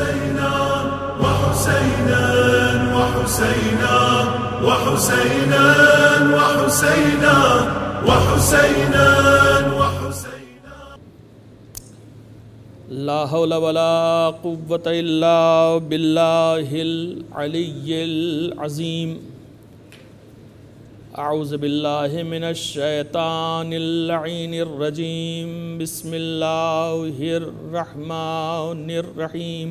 وحسينا وحسينا وحسينا وحسينا وحسينا وحسينا لا حول ولا قوة إلا بالله العلي العظيم أعوذ بالله من الشيطان اللعين الرجيم بسم الله الرحمن الرحيم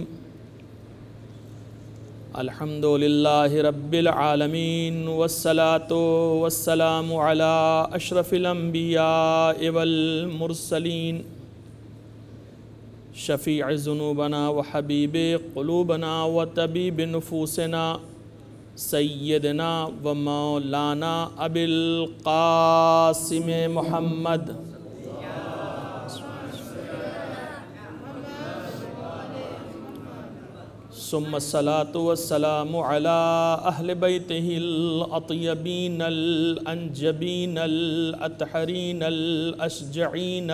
अल्हम्दुलिल्लाह रब्बिल आलमीन वस्सलातो वस्सलाम अला अशरफिल अंबिया वल मुरसलीन शफ़ीअ जुनूबना व हबीब क़लूबना व तबीब नफूसना सैदना व मौलाना अबिल कासिम मोहम्मद सुमसलातम अहलबीन अनजबीन अतहरीन अशजीन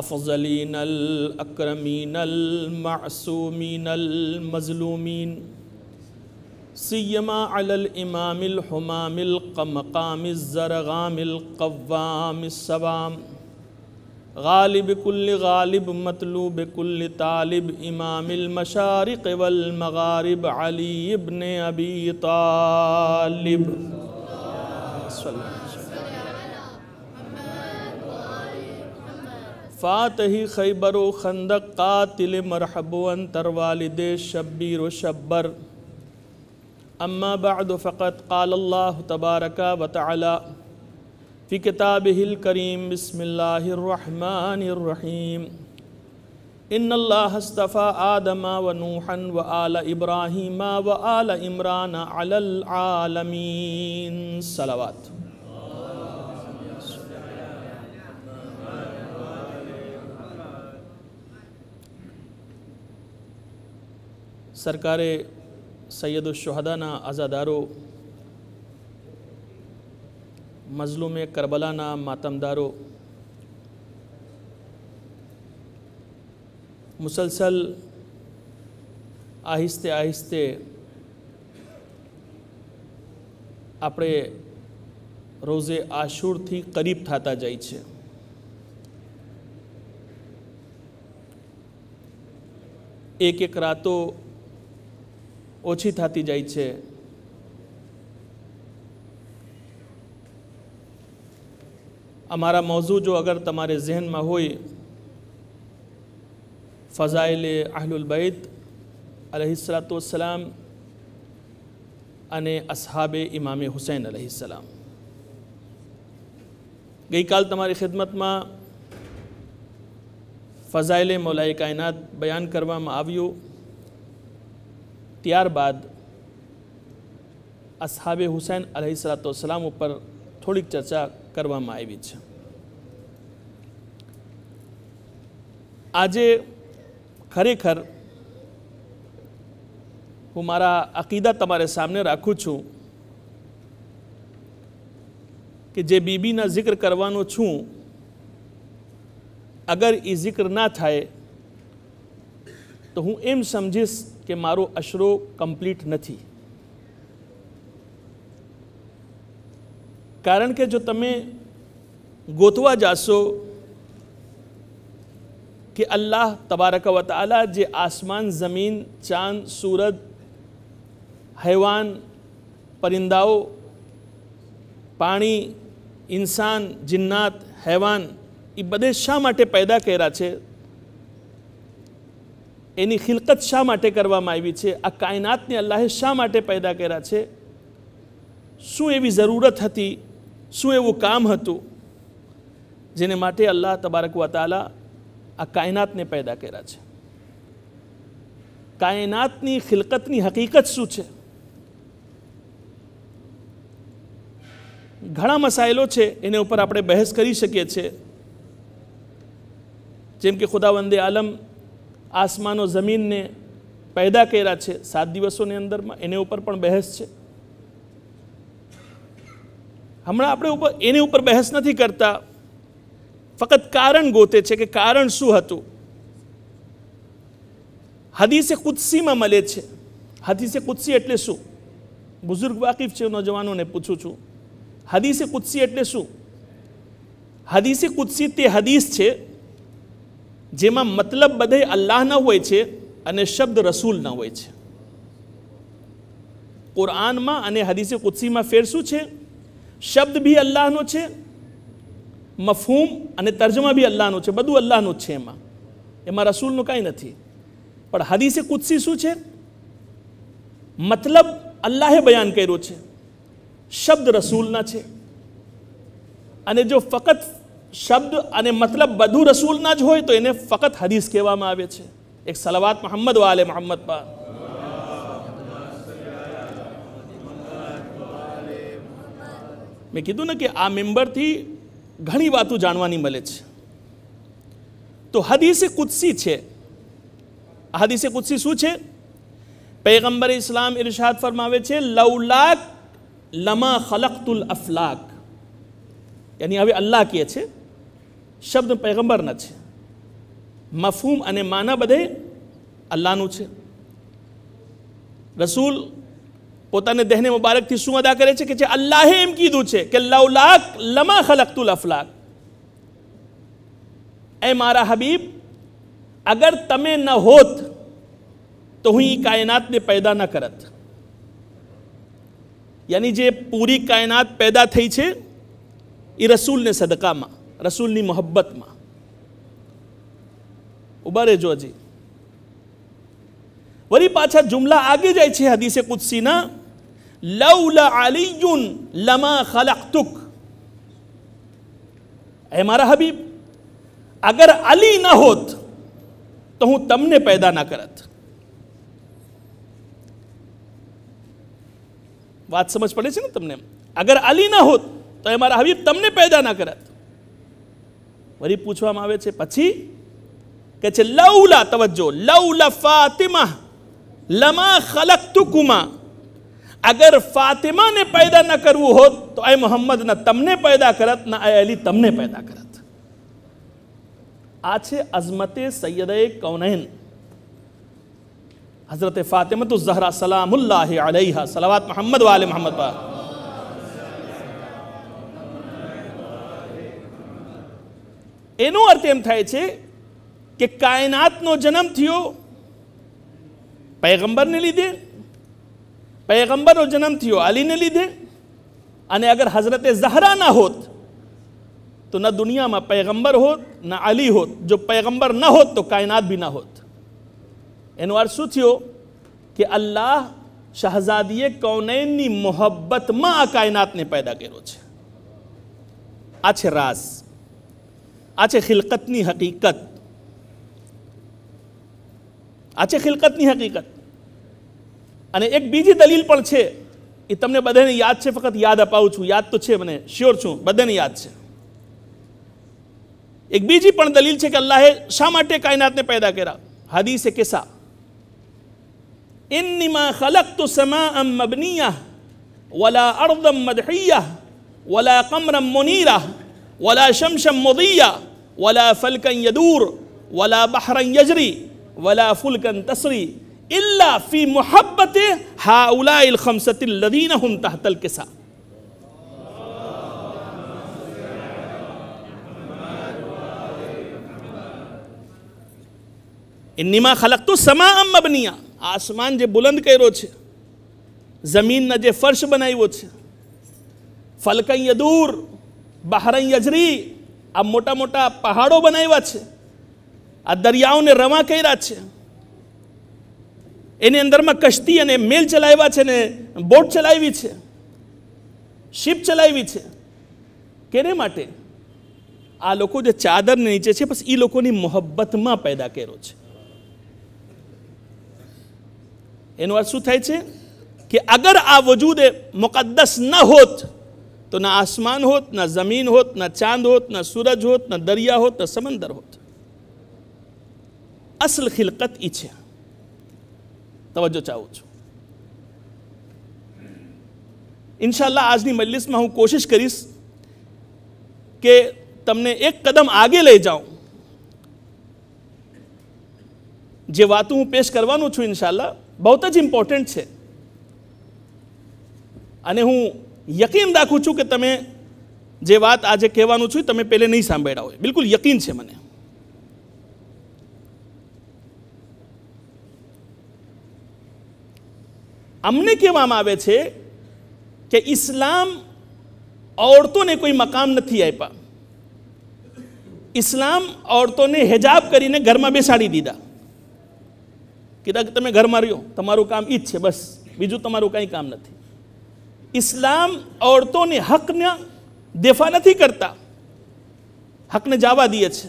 अफजलिन अक्रमीन मासूमीन मज़लूमिन सीमा अलमामिल हमामिल कमकाम ज़रगामिल कवाम सवाम गालिब कुल गालिब मतलूब कुल तालिब इमामिलमशारक वलमगारब अली इबन अबी तालिब फ़ातही खैबर व खंदक कातिल मरहबन तरवालद शब्बीर व शब्बर अम्मा बाद फ़कत काल तबारक व तला फ़ी किताब हिल करीम बसमीम इन हस्तफ़ा आदमा व नूहन व आल इब्राहिम व आल इमरान आलमीन सलावत सरकार शहदाना आज़ादारों મઝલુમે કરબલાના માતમદારો મુસલસલ આહિસ્તે આહિસ્તે આપણે રોજે આશુરથી કરીબ થતા જાય છે એક એક રાતો ઓછી થતી જાય છે अमरा मौजू जो अगर तुम्हारे जहन में हो फ़ाइल अहलुलबैत अने असहाब इमाम हुसैन अलहलाम गई काल तुम्हारी खिदमत में फ़ाइल मौलाई कायनात बयान करू त्यार बाद असहाब हुसैन अलहलाम पर थोड़ी चर्चा કરવામાં આવી છે આજે ખરેખર હું મારા અકીદા તમારે સામને રાખું છું કે જે બીબીના જિક્ર કરવાનો છું અગર એ જિક્ર ના થાય તો હું એમ સમજીશ કે મારો અશરો કમ્પ્લીટ નથી કારણ કે જો તમે ગોતવા જાશો કે અલ્લાહ તબારક વતાલા જે આસમાન જમીન ચાંદ સૂરજ હૈવાન પરિંદાઓ પાણી ઇન્સાન જિન્નાત હૈવાન એ બધે શા માટે પેદા કર્યા છે એની ખિલકત શા માટે કરવામાં આવી છે આ કાયનાતને અલ્લાહે શા માટે પેદા કર્યા છે શું એવી જરૂરત હતી શું એવું કામ હતું જેને માટે અલ્લાહ તબારક વતાલા આ કાયનાતને પેદા કર્યા છે કાયનાતની ખિલકતની હકીકત શું છે ઘણા મસાઇલો છે એને ઉપર આપણે બહેસ કરી શકીએ છીએ જેમ કે ખુદાવંદે આલમ આસમાનો જમીનને પેદા કર્યા છે સાત દિવસોની અંદરમાં એને ઉપર પણ બહેસ છે હમણાં આપણે ઉપર એની ઉપર બહેસ નથી કરતા ફક્ત કારણ ગોતે છે કે કારણ શું હતું હદીસે કુદસીમાં મળે છે હદીસે કુદસી એટલે શું બુઝુર્ગ વાકિફ છે નોજવાનોને પૂછું છું હદીસે કુદસી એટલે શું હદીસે કુદસી તે હદીસ છે જેમાં મતલબ બધે અલ્લાહના હોય છે અને શબ્દ રસૂલના હોય છે કુરઆનમાં અને હદીસે કુદસીમાં ફેર શું છે શબ્દ બી અલ્લાહનો છે મફહૂમ અને તર્જમા બી અલ્લાહનો છે બધું અલ્લાહનું જ છે એમાં એમાં રસૂલનું કાંઈ નથી પણ હદીસે કુદસી શું છે મતલબ અલ્લાહે બયાન કર્યો છે શબ્દ રસૂલના છે અને જો ફક્ત શબ્દ અને મતલબ બધું રસૂલના જ હોય તો એને ફક્ત હદીસ કહેવામાં આવે છે એક સલવાત મોહમ્મદ વાલે મોહમ્મદ પર મેં કીધું ને કે આ મેમ્બરથી ઘણી વાતો જાણવાની મળે છે તો હદીસે કુદસી છે હદીસે કુદસી શું છે પૈગંબર ઇસ્લામ ઇરશાદ ફરમાવે છે લૌલાક લમા ખલકતુલ અફલાક યાની હવે અલ્લાહ કહે છે શબ્દ પૈગંબરના છે મફહૂમ અને માના બધે અલ્લાહનું છે રસૂલ પોતાને દેહને મુબારક થી સુમદા કરે છે કે જે અલ્લાહ હે ઇમકી દુચે કે લૌલાક લમા ખલકતુલ aflak એ મારા હબીબ અગર તમે ન હોત તો હી કાયનાત મે પેદા ન કરત યાની જે પૂરી કાયનાત પેદા થઈ છે એ રસૂલ ને સદકા માં રસૂલ ને mohabbat માં ઉબારે જોજી વળી પાછળ જુમલા આગે જઈ છે હદીસે કુસીના લૌલા આલિયુન લમા ખલકતુક હે મારા હબીબ અગર અલી ન હોત તો હું તમને પેદા ના કરત વાત સમજ પડે છે ને તમને અગર અલી ના હોત તો એ મારા હબીબ તમને પેદા ના કરત વરી પૂછવામાં આવે છે પછી કે છે લૌલા તવજ્જો લૌલા ફાતિમા લમા ખલકતુકુમા अगर फातिमा ने पैदा न करवू हो तो अय मोहम्मद न तमने पैदा करत न अय अली तमने पैदा करत आछे अजमत सैयद कौनैन हजरत फातिमा तो जहरा सलामुल्ला सलावत मोहम्मद वाल मोहम्मद पर એનો અર્થ એમ થાય છે કે કાયનાતનો જન્મ થયો પૈગંબરને લીધે पैगंबरों जन्म थियो अली ने लीधे अने अगर हजरत जहरा ना होत तो ना दुनिया में पैगंबर होत ना अली होत जो पैगंबर ना होत तो कायनात भी ना होत एनु अर्थ शू थो कि अल्लाह कौनैन कौन मोहब्बत में आ कायनात ने पैदा करो आछे रास आछे खिलकतनी हकीकत आछे खिलकतनी हकीकत અને એક બીજી દલીલ પણ છે કે તમે બધને યાદ છે ફક્ત યાદ અપાવ છું યાદ તો છે મને શ્યોર છું બધને યાદ છે એક બીજી પણ દલીલ છે કે અલ્લાહ એ શામાટે કائناتને પેદા કેરા હદીસે કીસા ઇન્નીમા ખલકતુ સમાઅ મબનિયા વલા અર્દમ મદહિયા વલા કમરમ મુનીરા વલા શમસમ મુદિયા વલા ફલકં યદૂર વલા બહરાં યજરી વલા ફુલકં તસરી इल्ला फी मोहब्बत हाउलाइल खमसतिल लदीन हम तहतल के साथ इन्नीमा खलक तो समा अम मबनिया आसमान जे बुलंद करो छे जमीन न जे फर्श बनाई वो छे यदूर ફલકઈ यजरी બહરઈ मोटा मोटा पहाड़ों મોટા પહાડો બનાવ્યા છે આ દરિયાઓને રવા કર્યા છે એની અંદરમાં કશ્તી અને મેલ ચલાવ્યા છે ને બોટ ચલાવી છે શિપ ચલાવી છે કેને માટે આ લોકો જે ચાદર નીચે છે બસ એ લોકોની મોહબ્બતમાં પેદા કર્યો છે એનો અર્થ શું થાય છે કે અગર આ વજૂદ મુકદ્દસ ન હોત તો ના આસમાન હોત ના જમીન હોત ના ચાંદ હોત ના સૂરજ હોત ના દરિયા હોત ના સમંદર હોત અસલ ખિલકત ઈ છે તવજ્જો ચાહું છું ઇન્શાલ્લાહ આજની મજલિસમાં હું કોશિશ કરીશ કે તમને એક કદમ આગે લઈ જાઉં જે વાતો હું પેશ કરવાનું છું ઇન્શાલ્લાહ બહુ જ ઇમ્પોર્ટન્ટ છે અને હું યકીન રાખું છું કે તમે જે વાત આજે કહેવાનું છું તમે પહેલે નહીં સાંભળ્યા હોય બિલકુલ યકીન છે મને અમને કહેવામાં આવે છે કે ઇસ્લામ ઓરતોને કોઈ મકામ નથી આપ્યા ઇસ્લામ ઓરતોને હેજાબ કરીને ઘરમાં બેસાડી દીધા કીધા કે તમે ઘરમાં રહ્યો તમારું કામ ઈ જ છે બસ બીજું તમારું કંઈ કામ નથી ઇસ્લામ ઓરતોને હકને દેફા નથી કરતા હકને જવા દે છે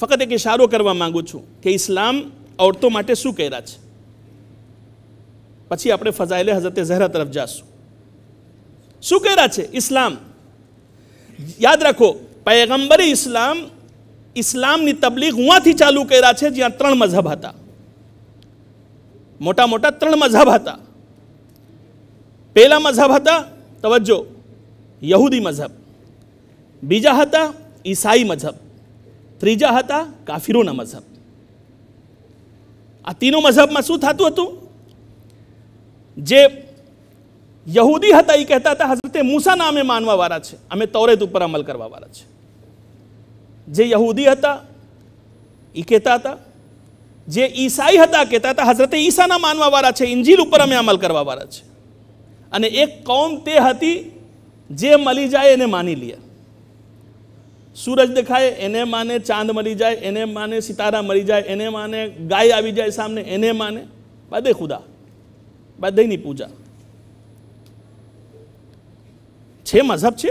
ફક્ત એક ઇશારો કરવા માગું છું કે ઇસ્લામ ઓરતો માટે શું કર્યા છે પછી આપણે ફઝાઇલે હઝરતે ઝહેરા તરફ જાશું શું કર્યા છે ઇસ્લામ યાદ રાખો પૈગંબરી ઇસ્લામ ઇસ્લામની તબલીગ ઉવાથી ચાલુ કર્યા છે જ્યાં ત્રણ મઝહબ હતા મોટા મોટા ત્રણ મઝહબ હતા પહેલા મઝહબ હતા તવજ્જો યહૂદી મઝહબ બીજા હતા ઈસાઈ મઝહબ ત્રીજા હતા કાફિરોના મઝહબ આ તીનો મઝહબમાં શું થતું હતું જે યહૂદી હતા એ કહેતા હતા હઝરતે મૂસાના અમે માનવાવાળા છે અમે તૌરેત ઉપર અમલ કરવાવાળા છે જે યહૂદી હતા એ કહેતા હતા જે ઈસાઈ હતા કહેતા હતા હજરતે ઈસાના માનવાવાળા છે ઇન્જિલ ઉપર અમે અમલ કરવાવાળા છે અને એક કોમ તે હતી જે મળી જાય એને માની લે સૂરજ દેખાય એને માને ચાંદ મળી જાય એને માને સિતારા મળી જાય એને માને ગાય આવી જાય સામને એને માને બાદે ખુદા બદઈની પૂજા છે મઝહબ છે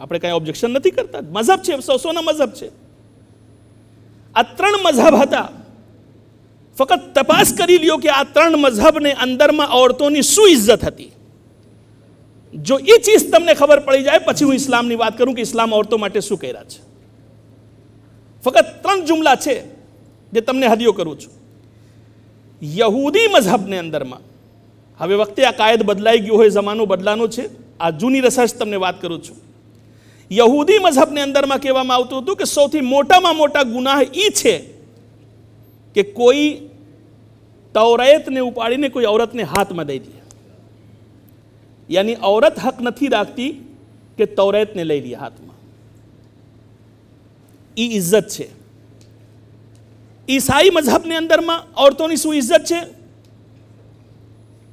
આપણે કાંઈ ઓબ્જેક્શન નથી કરતા મઝહબ છે સો મઝહબ છે આ ત્રણ મઝહબ હતા ફક્ત તપાસ કરી લ્યો કે આ ત્રણ મઝહબને અંદરમાં ઓરતોની શું ઇજ્જત હતી જો એ ચીજ તમને ખબર પડી જાય પછી હું ઇસ્લામની વાત કરું કે ઇસ્લામ ઓરતો માટે શું કર્યા છે ફક્ત ત્રણ જુમલા છે જે તમને હદિયો કરું છું યહૂદી મઝહબને અંદરમાં હવે વખતે આ કાયદ બદલાઈ ગયો હોય જમાનો બદલાનો છે આ જૂની રિસર્ચ તમને વાત કરું છું યહૂદી મઝહબની અંદરમાં કહેવામાં આવતું હતું કે સૌથી મોટામાં મોટા ગુનાહ એ છે કે કોઈ તૌરાયતને ઉપાડીને કોઈ ઔરતને હાથમાં દઈ દે યાની ઔરત હક નથી રાખતી કે તૌરાયતને લઈ લે હાથમાં એ ઇજ્જત છે ઈસાઈ મઝહબની અંદરમાં ઔરતોની શું ઇજ્જત છે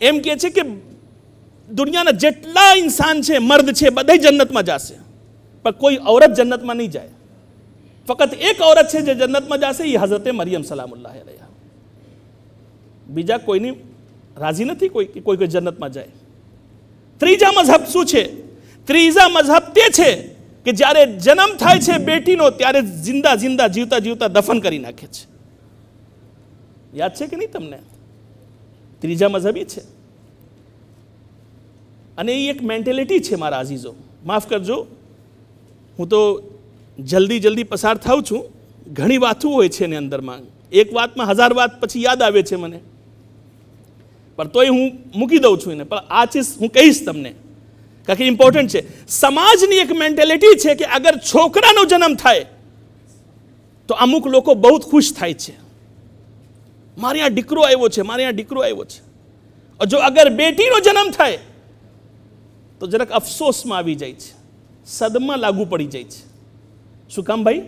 એમ કહે છે કે દુનિયાના જેટલા ઇન્સાન છે મર્દ છે બધા જન્નતમાં જશે પણ કોઈ ઔરત જન્નતમાં નહીં જાય ફક્ત એક ઔરત છે જે જન્નતમાં જશે એ હઝરતે મરિયમ સલામુલ્લાહ રહ્યા બીજા કોઈની રાજી નથી કોઈ કે કોઈ કોઈ જન્નતમાં જાય ત્રીજા મઝહબ શું છે ત્રીજા મઝહબ તે છે કે જ્યારે જન્મ થાય છે બેટીનો ત્યારે જિંદા જિંદા જીવતા જીવતા દફન કરી નાખે છે યાદ છે કે નહીં તમને ત્રીજા મઝહબી છે અને એ એક મેન્ટેલિટી છે મારા આઝીઝો માફ કરજો હું તો જલ્દી જલ્દી પસાર થાઉં છું ઘણી વાતો હોય છે એની અંદરમાં એક વાતમાં હજાર વાત પછી યાદ આવે છે મને પણ તોય હું મૂકી દઉં છું એને પણ આ ચીજ હું કહીશ તમને કારણ કે ઇમ્પોર્ટન્ટ છે સમાજની એક મેન્ટેલિટી છે કે અગર છોકરાનો જન્મ થાય તો અમુક લોકો બહુ ખુશ થાય છે મારે આ દીકરો આવ્યો છે મારે આ દીકરો આવ્યો છે જો અગર બેટીનો જન્મ થાય તો જરાક અફસોસમાં આવી જાય છે સદમાં લાગુ પડી જાય છે શું કામ ભાઈ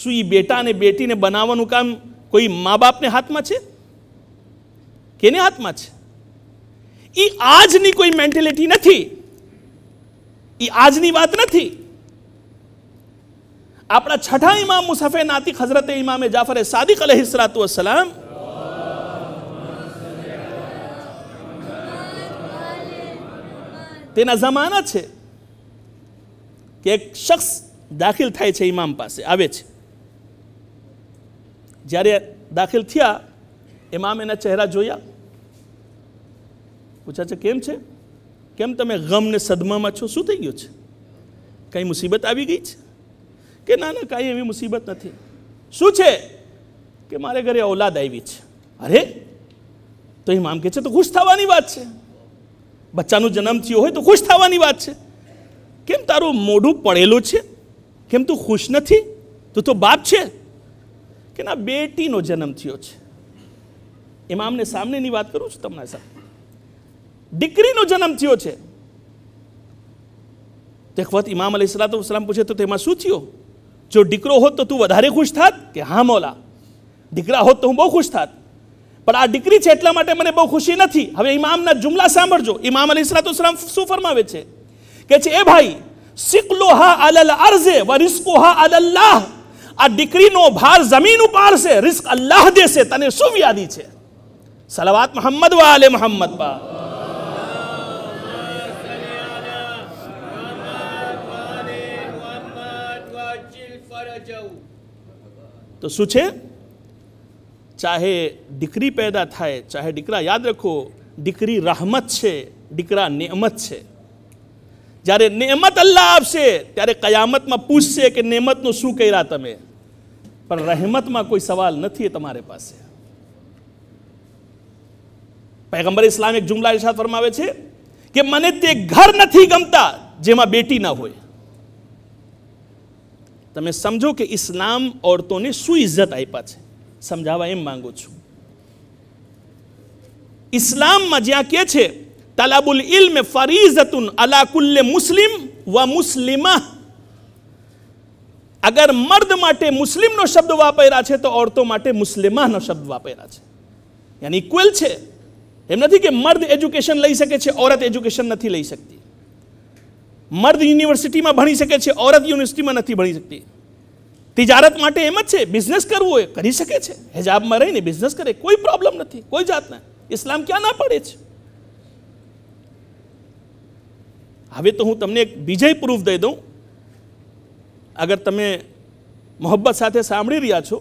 શું એ બેટા અને બેટીને બનાવવાનું કામ કોઈ મા બાપને હાથમાં છે કેને હાથમાં છે એ આજની કોઈ મેન્ટેલિટી નથી એ આજની વાત નથી આપણા છઠ્ઠા ઇમામ મુસાફે નાતિક હઝરત ઇમામે જાફરે સાદિક અલહ ઇસરાતુ વસલામ તેના જમાના છે કે એક શખ્સ દાખલ થાય છે ઇમામ પાસે આવે છે જ્યારે દાખલ થયા ઇમામ એના ચહેરા જોયા પૂછા છે કેમ છે કેમ તમે ગમને સદમામાં છો શું થઈ ગયું છે કંઈ મુસીબત આવી ગઈ છે કે ના ના કાંઈ એવી મુસીબત નથી શું છે કે મારે ઘરે ઓલાદ આવી છે અરે તો એ મામ કે છે તો ખુશ થવાની વાત છે બચ્ચાનો જન્મ થયો હોય તો ખુશ થવાની વાત છે કેમ તારું મોઢું પડેલું છે કેમ તું ખુશ નથી તું તો બાપ છે કે ના બેટીનો જન્મ થયો છે એમાં અમને સામનેની વાત કરું છું તમને સાહેબ દીકરીનો જન્મ થયો છે તે વખત ઇમામ અલી સલાત પૂછે તો તેમાં શું થયું જો દીકરો હોત તો તું વધારે ખુશ થાત કે હા મોલા દીકરા હોત તો હું બહુ ખુશ થાત પણ આ દીકરી છે એટલા માટે મને બહુ ખુશી નથી હવે ઇમામના જુમલા સાંભળજો ઇમામ અલી ઇસરાત ઇસ્લામ શું ફરમાવે છે કે છે એ ભાઈ સિકલો હા અલલ અર્ઝે વ રિસ્કો હા અલલ્લાહ આ દીકરીનો ભાર જમીન ઉપર છે રિસ્ક અલ્લાહ દેશે તને શું વ્યાધિ છે સલાવાત મોહમ્મદ વાલે મોહમ્મદ બા તો શું છે ચાહે દીકરી પેદા થાય ચાહે દીકરા યાદ રાખો દીકરી rahmat છે દીકરા નિયમત છે જ્યારે નિયમત અલ્લાહ આપશે ત્યારે કયામતમાં પૂછશે કે નિયમતનું શું કર્યા તમે પણ રહેમતમાં કોઈ સવાલ નથી તમારી પાસે પૈગંબર ઇસ્લામ એક જુમલા ઇરશાદ ફરમાવે છે કે મને તે ઘર નથી ગમતા જેમાં બેટી ના હોય તમે સમજો કે ઇસ્લામ ઓરતોને શું ઇજ્જત આપ્યા છે સમજાવવા એમ માંગુ છું ઇસ્લામમાં જ્યાં કે છે તલાબુલ ઇલ્મ ફરીઝતુન અલા કુલ્લે મુસ્લિમ વા મુસ્લિમા અગર મર્દ માટે મુસ્લિમનો શબ્દ વાપર્યા છે તો ઓરતો માટે મુસ્લિમાનો શબ્દ વાપર્યા છે યાની ઇક્વલ છે એમ નથી કે મર્દ એજ્યુકેશન લઈ શકે છે ઓરત એજ્યુકેશન નથી લઈ શકતી મર્દ યુનિવર્સિટીમાં ભણી શકે છે ઓરત યુનિવર્સિટીમાં નથી ભણી શકતી તિજારત માટે એમ જ છે બિઝનેસ કરવું એ કરી શકે છે હેજાબમાં રહીને બિઝનેસ કરે કોઈ પ્રોબ્લેમ નથી કોઈ જાતના ઇસ્લામ ક્યાં ના પડે છે હવે તો હું તમને એક બીજે પ્રૂફ દઈ દઉં અગર તમે મોહબ્બત સાથે સાંભળી રહ્યા છો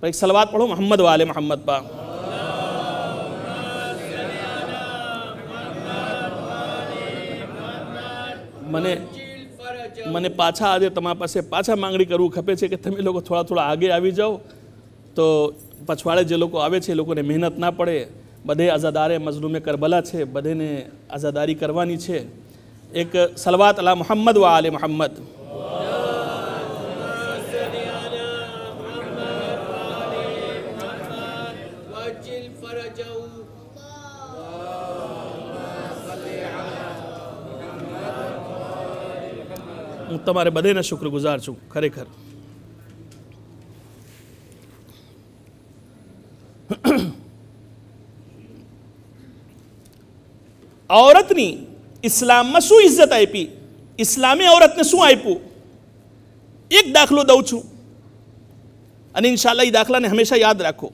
પછી સલવાત પઢો મોહમ્મદ વાલે મોહમ્મદ પા મને મને પાછા આજે તમારા પાસે પાછા માંગણી કરવું ખપે છે કે તમે લોકો થોડા થોડા આગે આવી જાઓ તો પછવાડે જે લોકો આવે છે એ લોકોને મહેનત ના પડે બધે અઝાદારે મઝલૂમે કરબલા છે બધેને આઝાદારી કરવાની છે એક સલવાત અલા મોહમ્મદ વા આલે મોહમ્મદ હું તમારે બધાને શુક્રગુજાર છું ખરેખર ઔરતની ઇસ્લામમાં શું ઇજ્જત આપી ઇસ્લામે ઔરતને શું આપ્યું એક દાખલો દઉં છું અને ઇન્શાલ્લાહ એ દાખલાને હંમેશા યાદ રાખો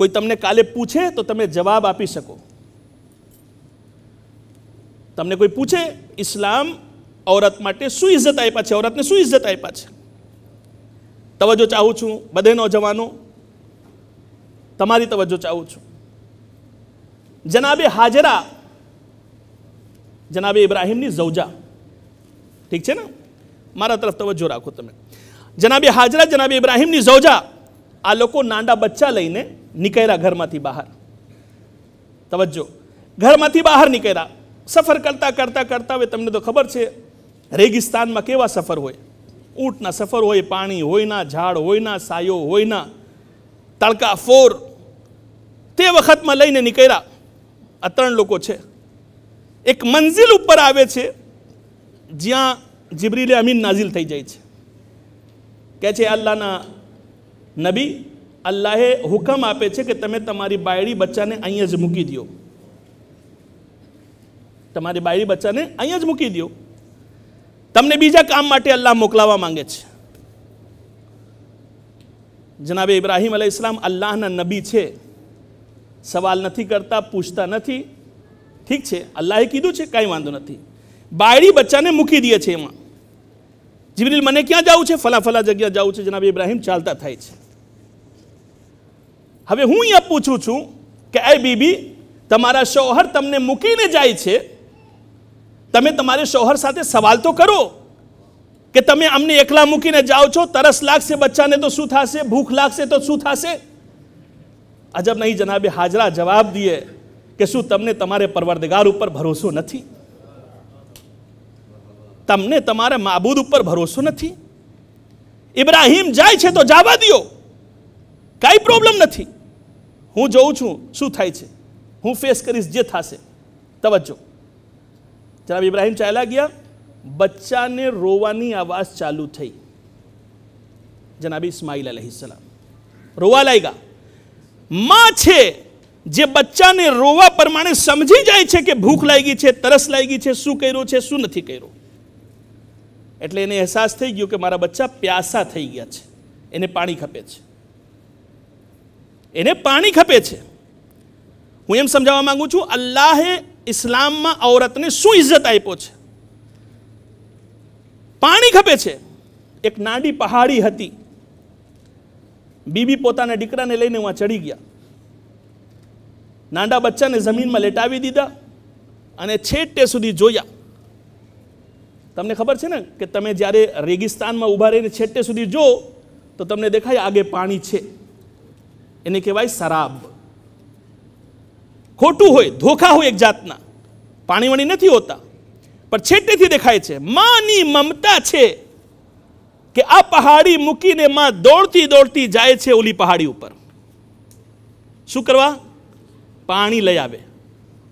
કોઈ તમને કાલે પૂછે તો તમે જવાબ આપી શકો તમને કોઈ પૂછે ઇસ્લામ ઔરત માટે શું ઇજ્જત આપ્યા છે ઔરતને શું ઇજ્જત આપ્યા છે તવજ્જો ચાહું છું બધે નોજવાનો તમારી તવજ્જો ચાહું છું જનાબે હાજરા જનાબે ઇબ્રાહીમની જવજા ઠીક છે ને મારા તરફ તવજ્જો રાખો તમે જનાબે હાજરા જનાબે ઇબ્રાહીમની જવજા આ લોકો નાંડા બચ્ચા લઈને નીકળ્યા ઘરમાંથી બહાર તવજ્જો ઘરમાંથી બહાર નીકળ્યા સફર કરતા કરતા કરતાં હવે તમને તો ખબર છે રેગિસ્તાનમાં કેવા સફર હોય ઊંટના સફર હોય પાણી હોયના ઝાડ હોયના સાયો હોયના તડકા ફોર તે વખતમાં લઈને નીકળ્યા આ ત્રણ લોકો છે એક મંઝિલ ઉપર આવે છે જ્યાં જિબ્રીલે અમીન નાઝિલ થઈ જાય છે કહે છે અલ્લાહના નબી અલ્લાહે હુકમ આપે છે કે તમે તમારી બાયડી બચ્ચાને અહીંયા જ મૂકી દો તમારી બાયડી બચ્ચાને અહીંયા જ મૂકી દો તમને બીજું કામ માટે અલ્લાહ મોકલાવા માંગે છે जनाबे इब्राहिम अलैहि सलाम અલ્લાહ ના નબી છે سوال નથી કરતા પૂછતા નથી ઠીક છે અલ્લાહ એ કીધું છે કાઈ માંગો નથી બાયડી બચ્ચાને મુકી دیے છે માં जिब्रिल મને ક્યાં જાવું છે ફલા ફલા જગ્યા જાવું છે जनाबे इब्राहिम ચાલતા થઈ છે હવે હું એ પૂછું છું કે એ બીબી તમારો સોહર તમને મુકીને જાય છે તમે તમારે શોહર સાથે સવાલ તો કરો કે તમે અમને એકલા મૂકીને જાઓ છો તરસ લાગશે બચ્ચાને તો શું થશે ભૂખ લાગશે તો શું થશે અજબ નહીં જનાબે હાજરા જવાબ દઈએ કે શું તમને તમારે પરવરદગાર ઉપર ભરોસો નથી તમને તમારા માબૂદ ઉપર ભરોસો નથી ઇબ્રાહીમ જાય છે તો જવા દો કાંઈ પ્રોબ્લેમ નથી હું જોઉં છું શું થાય છે હું ફેસ કરીશ જે થશે તવજ્જો જનાબ ઇબ્રાહિમ ચાલ્યા ગયા બચ્ચાને રોવાની આવાજ ચાલુ થઈ જનાબ ઇસ્માઇલ અલહીસલામ રોવા લાગ્યા માં છે જે બચ્ચાને રોવા પ્રમાણે સમજી જાય છે કે ભૂખ લાગી છે તરસ લાગી છે શું કર્યું છે શું નથી કર્યું એટલે એને અહેસાસ થઈ ગયો કે મારા બચ્ચા પ્યાસા થઈ ગયા છે એને પાણી ખપે છે એને પાણી ખપે છે હું એમ સમજાવવા માંગુ છું અલ્લાહે ઇસ્લામમાં ઔરતને શું ઇજ્જત આપ્યો છે પાણી ખપે છે એક નાડી પહાડી હતી બીબી પોતાના દીકરાને લઈને વાં ચડી ગયા નાડા બચ્ચાને જમીનમાં લેટાવી દીધા અને છેટે સુધી જોયા તમને ખબર છે ને કે તમે જ્યારે રેગિસ્તાનમાં ઊભા રહીને છેટે સુધી જો તો તમને દેખાય આગે પાણી છે એને કહેવાય શરાબ ખોટું હોય ધોખા હોય એક જાતના પાણીવાણી નથી હોતા પણ છેટેથી દેખાય છે માની મમતા છે કે આ પહાડી મૂકીને માં દોડતી દોડતી જાય છે ઓલી પહાડી ઉપર શું કરવા પાણી લઈ આવે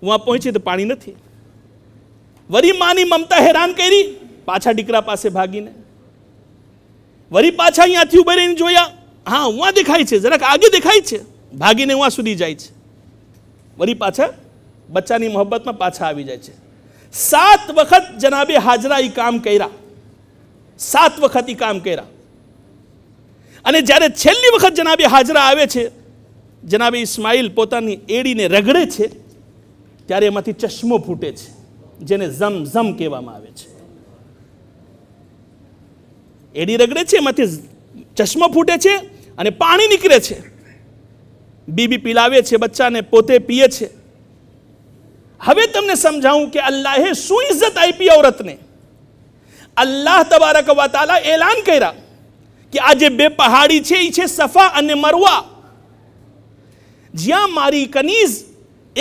હું પહોંચી તો પાણી નથી વરી માની મમતા હેરાન કરી પાછા દીકરા પાસે ભાગીને વરી પાછા અહીંયાથી ઉભા જોયા હા હું દેખાય છે જરાક આગળ દેખાય છે ભાગીને હું સુધી જાય છે વળી પાછા બચ્ચાની મોહબ્બતમાં પાછા આવી જાય છે સાત વખત જનાબે હાજરા એ કામ કર્યા સાત વખત એ કામ કર્યા અને જ્યારે છેલ્લી વખત જનાબે હાજરા આવે છે જનાબે ઇસ્માઇલ પોતાની એડીને રગડે છે ત્યારે એમાંથી ચશ્મો ફૂટે છે જેને ઝમ ઝમ કહેવામાં આવે છે એડી રગડે છે એમાંથી ચશ્મો ફૂટે છે અને પાણી નીકળે છે बीबी पीलावे छे बच्चा ने पोते पीए छे हवे तमने समझाऊं कि अल्लाहे सु इज्जत आईपी औरत ने अल्लाह तबारक व तआला ऐलान कहरा कि आज बे पहाड़ी छे इछे सफा अन मरवा ज्या मारी कनीज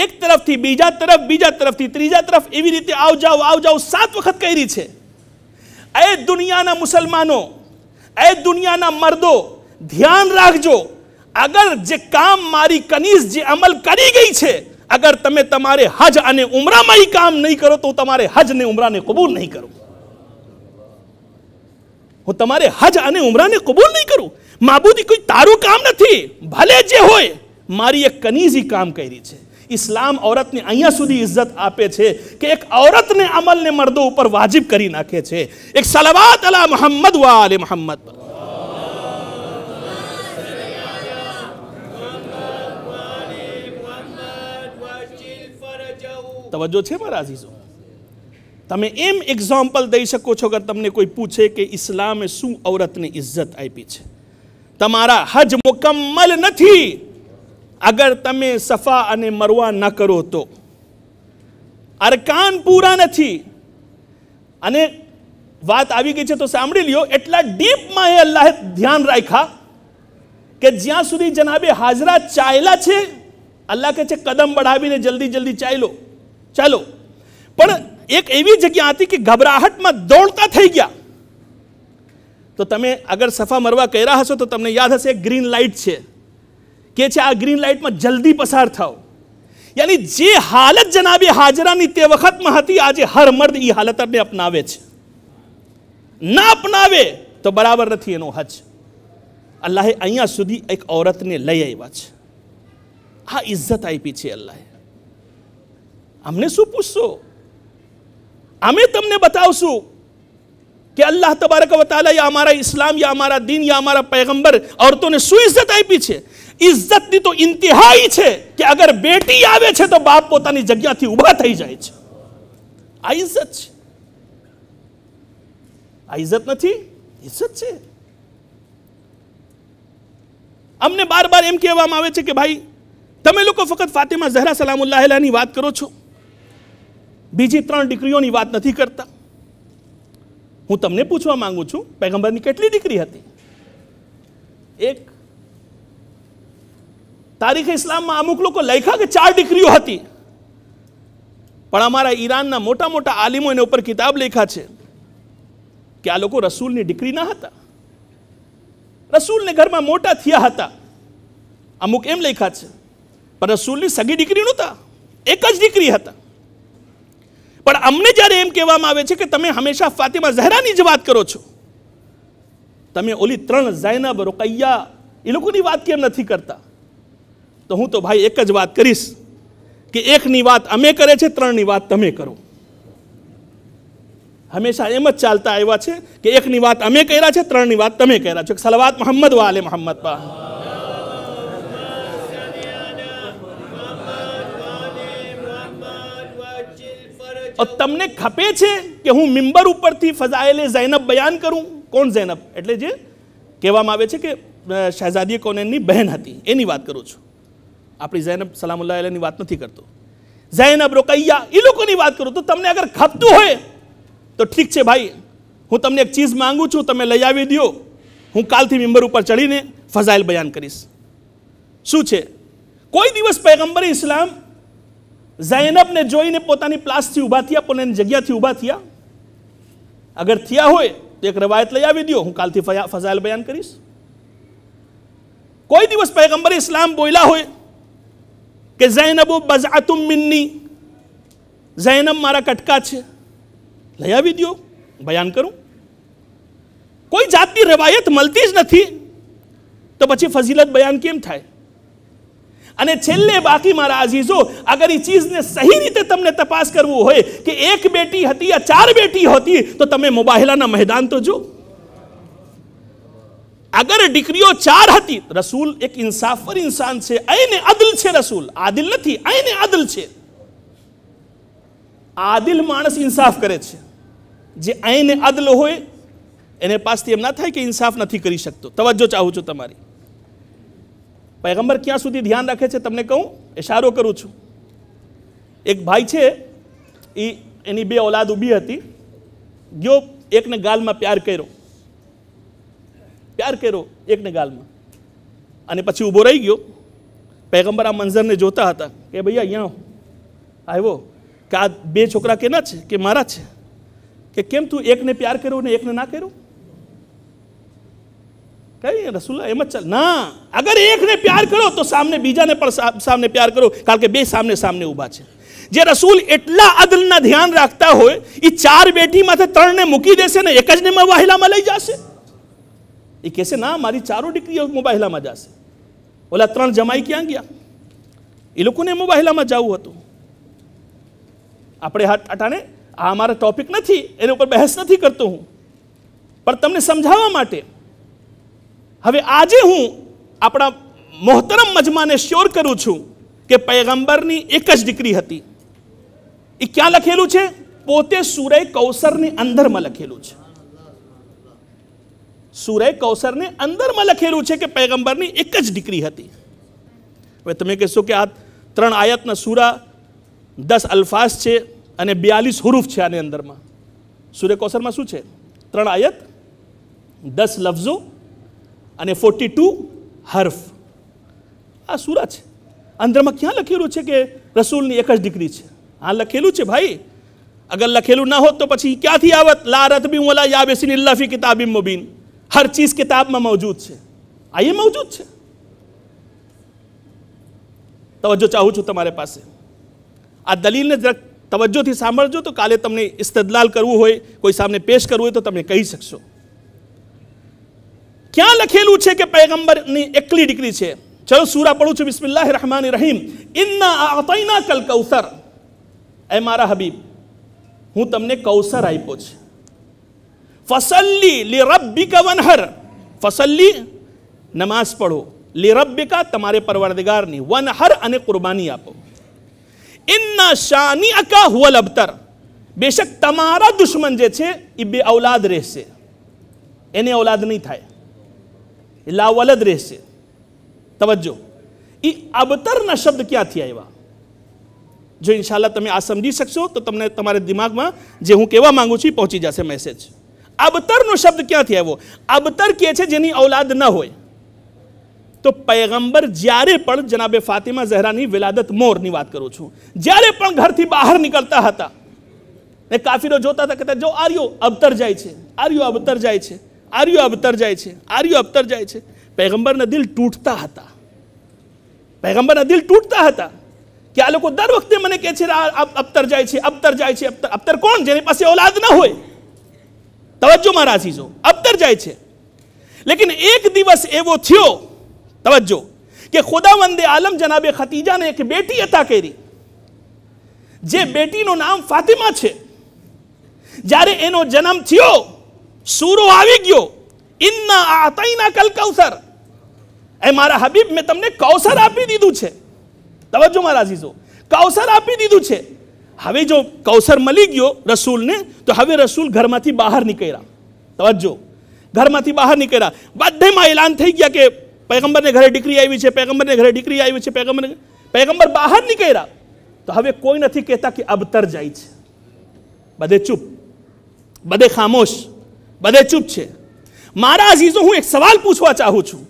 एक तरफ थी बीजा तरफ बीजा तरफ थी त्रीजा तरफ एवी रीते आओ जाओ आओ जाओ सात वक्त कह रही छे ऐ दुनिया ना मुसलमानों ऐ दुनिया ना मर्दों ध्यान रख जो અગર જે કામ મારી કનીઝ જે અમલ કરી ગઈ છે અગર તમે તમારે હજ અને ઉમરામાં એ કામ નહીં કરો તો તમારે હજ ને ઉમરાને કબૂલ નહીં કરું હું તમારે હજ અને ઉમરાને કબૂલ નહીં કરું માબૂદી કોઈ તારું કામ નથી ભલે જે હોય મારી એક કનીઝી કામ કરી છે ઇસ્લામ ઔરતને અહીંયા સુધી ઇજ્જત આપે છે કે એક ઔરતને અમલને મર્દો ઉપર વાજિબ કરી નાખે છે એક સલવાત અલા મોહમ્મદ વા આલે મોહમ્મદ તવજ્જો છે મારા આઝીઝો તમે એમ એક્ઝામ્પલ દઈ શકો છો કે તમને કોઈ પૂછે કે ઇસ્લામે શું ઔરતને ઇજ્જત આપી છે તમારા હજ મુકમ્મલ નથી અગર તમે સફા અને મરવા ન કરો તો અરકાન પૂરા નથી અને વાત આવી ગઈ છે તો સાંભળી લ્યો એટલા ડીપમાં એ અલ્લાહે ધ્યાન રાખ્યા કે જ્યાં સુધી જનાબે હાજરા ચાયલા છે અલ્લાહ કે છે કદમ બઢાવીને જલ્દી જલ્દી ચાલ્યો ચાલો પણ એક એવી જગ્યા હતી કે ગભરાહટમાં દોડતા થઈ ગયા તો તમે અગર સફા મરવા કર્યા હશો તો તમને યાદ હશે ગ્રીન લાઇટ છે કે છે આ ગ્રીન લાઇટમાં જલ્દી પસાર થાઓ યાની જે હાલત જનાબે હાજરાની તે વખતમાં હતી આજે હર મર્દ એ હાલતને અપનાવે છે ના અપનાવે તો બરાબર નથી એનો હજ અલ્લાહે અહીંયા સુધી એક ઔરતને લઈ આવ્યા છે આ ઇજ્જત આપી છે અલ્લાહે અમને શું પૂછશો અમે તમને બતાવશું કે અલ્લાહ તબારક વતાલા યા અમારા ઇસ્લામ યા અમારા દીન યા અમારા પૈગંબર ઔરતોને શું ઇજ્જત આપી છે ઇજ્જતની તો ઇન્તિહાઈ છે કે અગર બેટી આવે છે તો બાપ પોતાની જગ્યાથી ઊભા થઈ જાય છે આ ઇજ્જત છે આ ઇજ્જત નથી ઇજ્જત છે અમને બાર બાર એમ કહેવામાં આવે છે કે ભાઈ તમે લોકો ફક્ત ફાતિમા ઝહરા સલામુલ્લાહની વાત કરો છો બીજી ત્રણ દીકરીઓની વાત નથી કરતા હું તમને પૂછવા માંગુ છું પેગંબરની કેટલી દીકરી હતી એક તારીખ ઇસ્લામમાં અમુક લોકો લખ્યા કે ચાર દીકરીઓ હતી પણ અમારા ઈરાનના મોટા મોટા આલિમો એના ઉપર કિતાબ લેખા છે કે આ લોકો રસૂલની દીકરી ના હતા રસૂલને ઘરમાં મોટા થયા હતા અમુક એમ લેખા છે પણ રસૂલની સગી દીકરી નહોતા એક જ દીકરી હતા પણ અમને જ્યારે એમ કહેવામાં આવે છે કે તમે હંમેશા ફાતિમા ઝહરાની જ વાત કરો છો તમે ઓલી ત્રણ ઝાયનબ રોકૈયા એ લોકોની વાત કેમ નથી કરતા તો હું તો ભાઈ એક જ વાત કરીશ કે એકની વાત અમે કરે છે ત્રણની વાત તમે કરો હંમેશા એમ જ ચાલતા આવ્યા છે કે એકની વાત અમે કર્યા છે ત્રણની વાત તમે કર્યા છો સલવાત મોહમ્મદ વાલે મોહમ્મદ પા તમને ખપે છે કે હું મિમ્બર ઉપરથી ફઝાયેલે ઝૈનબ બયાન કરું કોણ ઝૈનબ એટલે જે કહેવામાં આવે છે કે શહેજાદી કોનેનની બહેન હતી એની વાત કરું છું આપણી ઝૈનબ સલામુલ્લા અલની વાત નથી કરતો ઝૈનબ રોકૈયા એ લોકોની વાત કરું તો તમને અગર ખપતું હોય તો ઠીક છે ભાઈ હું તમને એક ચીજ માંગુ છું તમે લઈ આવી દો હું કાલથી મિમ્બર ઉપર ચડીને ફઝાયેલ બયાન કરીશ શું છે કોઈ દિવસ પૈગંબર ઇસ્લામ ज़ैनब ने जोई ने પોતાની plass થી ઉભા થી આપણને જગ્યા થી ઉભા થીયા અગર થીયા હોય તો એક રવાયત લઈ આવીdio હું કાલ થી ફઝાયલ બયાન કરીશ કોઈ દિવસ પેગમ્બર ઇસ્લામ બોઈલા હોય કે ઝૈનબ બઝઅતુ મિન્ની ઝૈનમ મારા કટકા છે લઈ આવીdio બયાન કરું કોઈ જાત ની રવાયત મળતી જ નથી તો પછી ફઝીલત બયાન કેમ થાય અને છેલ્લે બાકી મારા આજીઝો અગર એ ચીજને સહી રીતે તમને તપાસ કરવું હોય કે એક બેટી હતી યા ચાર બેટી હતી તો તમે મોબાહેલાના મેદાન તો જો અગર દીકરીઓ ચાર હતી રસૂલ એક ઇન્સાફર ઇન્સાન છે એને અદલ છે રસૂલ આદિલ નથી એને અદલ છે આદિલ માણસ ઇન્સાફ કરે છે જે એને અદલ હોય એને પાસથી એમ ના થાય કે ઇન્સાફ નથી કરી શકતો તવજ્જો ચાહું છું તમારી પૈગંબર ક્યાં સુધી ધ્યાન રાખે છે તમને કહું ઇશારો કરું છું એક ભાઈ છે એ એની બે ઓલાદ ઊભી હતી ગયો એકને ગાલમાં પ્યાર કર્યો પ્યાર કર્યો એકને ગાલમાં અને પછી ઊભો રહી ગયો પૈગંબર આ મંઝરને જોતા હતા કે ભાઈ અહીંયા આવ્યો કે આ બે છોકરા કેના છે કે મારા છે કે કેમ તું એકને પ્યાર કર્યો ને એકને ના કર્યો કઈ રસુલ્લા એમ જ ચાલ ના અગર એકને પ્યાર કરો તો સામને બીજાને પણ સામને પ્યાર કરો કારણ કે બે સામને સામને ઊભા છે જે રસૂલ એટલા અદલના ધ્યાન રાખતા હોય એ ચાર બેટીમાંથી ત્રણને મૂકી દેશે ને એક જ ને વાહિલામાં લઈ જશે એ કહેશે ના મારી ચારો દીકરીઓ મોબાઈલામાં જશે ઓલા ત્રણ જમાઈ ક્યાં ગયા એ લોકોને મોબાઈલામાં જવું હતું આપણે હા અટાણે આ અમારા ટોપિક નથી એના ઉપર બહેસ નથી કરતો હું પણ તમને સમજાવવા માટે હવે આજે હું આપણા મોહતરમ મજમાને શ્યોર કરું છું કે પૈગંબરની એક જ દીકરી હતી એ ક્યાં લખેલું છે પોતે સુરય કૌસરની અંદરમાં લખેલું છે સુરય કૌશરને અંદરમાં લખેલું છે કે પૈગંબરની એક જ દીકરી હતી હવે તમે કહેશો કે આ ત્રણ આયતના સુરા દસ અલ્ફાઝ છે અને બ્યાલીસ હુરૂફ છે આની અંદરમાં સૂર્ય કૌશરમાં શું છે ત્રણ આયત દસ લફ્ઝો અને ફોર્ટી ટુ હર્ફ આ સુરા છે અંદરમાં ક્યાં લખેલું છે કે રસૂલની એક જ દીકરી છે હા લખેલું છે ભાઈ અગર લખેલું ના હોત તો પછી ક્યાંથી આવત લા રતબી ઓલા યાબેસીન ઇલ્લાફી કિતાબી મુબીન હર ચીજ કિતાબમાં મોજૂદ છે આ એ મોજૂદ છે તવજ્જો ચાહું છું તમારી પાસે આ દલીલને જરાક તવજ્જોથી સાંભળજો તો કાલે તમને ઇસ્તદલાલ કરવું હોય કોઈ સામે પેશ કરવું હોય તો તમે કહી શકશો ક્યાં લખેલું છે કે પૈગંબરની એકલી દીકરી છે ચલો સુરા પડું છું બિસ્મિલ્લાહ રહમાન રહીમ ઇન્ના આતઈના કલ કૌસર એ મારા હબીબ હું તમને કૌસર આપ્યો છે ફસલ્લી લી રબ્બિકા વનહર ફસલ્લી નમાઝ પઢો લી રબ્બિકા તમારે પરવરદગારની વનહર અને કુરબાની આપો ઇન્ના શાની અકા હુવલ અબતર બેશક તમારા દુશ્મન જે છે એ બે ઔલાદ રહેશે એને ઔલાદ નહીં થાય એટલે આ વલદ રહેશે તવજ્જો એ અબતરના શબ્દ ક્યાંથી આવ્યા જો ઇન્શાલ્લાહ તમે આ સમજી શકશો તો તમને તમારા દિમાગમાં જે હું કહેવા માંગુ છું પહોંચી જશે મેસેજ અબતરનો શબ્દ ક્યાંથી આવ્યો અબતર કહે છે જેની ઔલાદ ન હોય તો પૈગંબર જ્યારે પણ જનાબે ફાતિમા ઝહરાની વિલાદત મોરની વાત કરું છું જ્યારે પણ ઘરથી બહાર નીકળતા હતા ને કાફીરો જોતા હતા કહેતા જો આર્યો અબતર જાય છે આર્યો અબતર જાય છે आर्य अवतर जाए आर्य अवतर जाए पैगंबर ना दिल तूटता था पैगंबर ना दिल तूटता था कि लोग दर वक्त मैंने कहे अबतर जाए अबतर जाए अबतर अबतर कौन जेने पास औलाद ना हो तवज्जो मारा चीजों अबतर जाए लेकिन एक दिवस एवो थियो तवज्जो कि खुदा वंदे आलम जनाबे खतीजा ने एक बेटी अता करी जे बेटी नाम फातिमा छे जारे एनो जन्म थियो સૂરો આવી ગયો ઇન્ના આતઈના કલ કૌસર એ મારા હબીબ મેં તમને કૌસર આપી દીધું છે તવજ્જો મારા અઝીઝો કૌસર આપી દીધું છે હવે જો કૌસર મળી ગયો રસૂલને તો હવે રસૂલ ઘરમાંથી બહાર નીકળ્યા તવજ્જો ઘરમાંથી બહાર નીકળ્યા બધેમાં એલાન થઈ ગયા કે પૈગંબરને ઘરે દીકરી આવી છે પૈગંબરને ઘરે દીકરી આવી છે પૈગંબરને પૈગંબર બહાર નીકળ્યા તો હવે કોઈ નથી કહેતા કે અબતર જાય છે બધે ચૂપ બધે ખામોશ બધે ચૂપ છે મારા અઝીઝો હું એક સવાલ પૂછવા ચાહું છું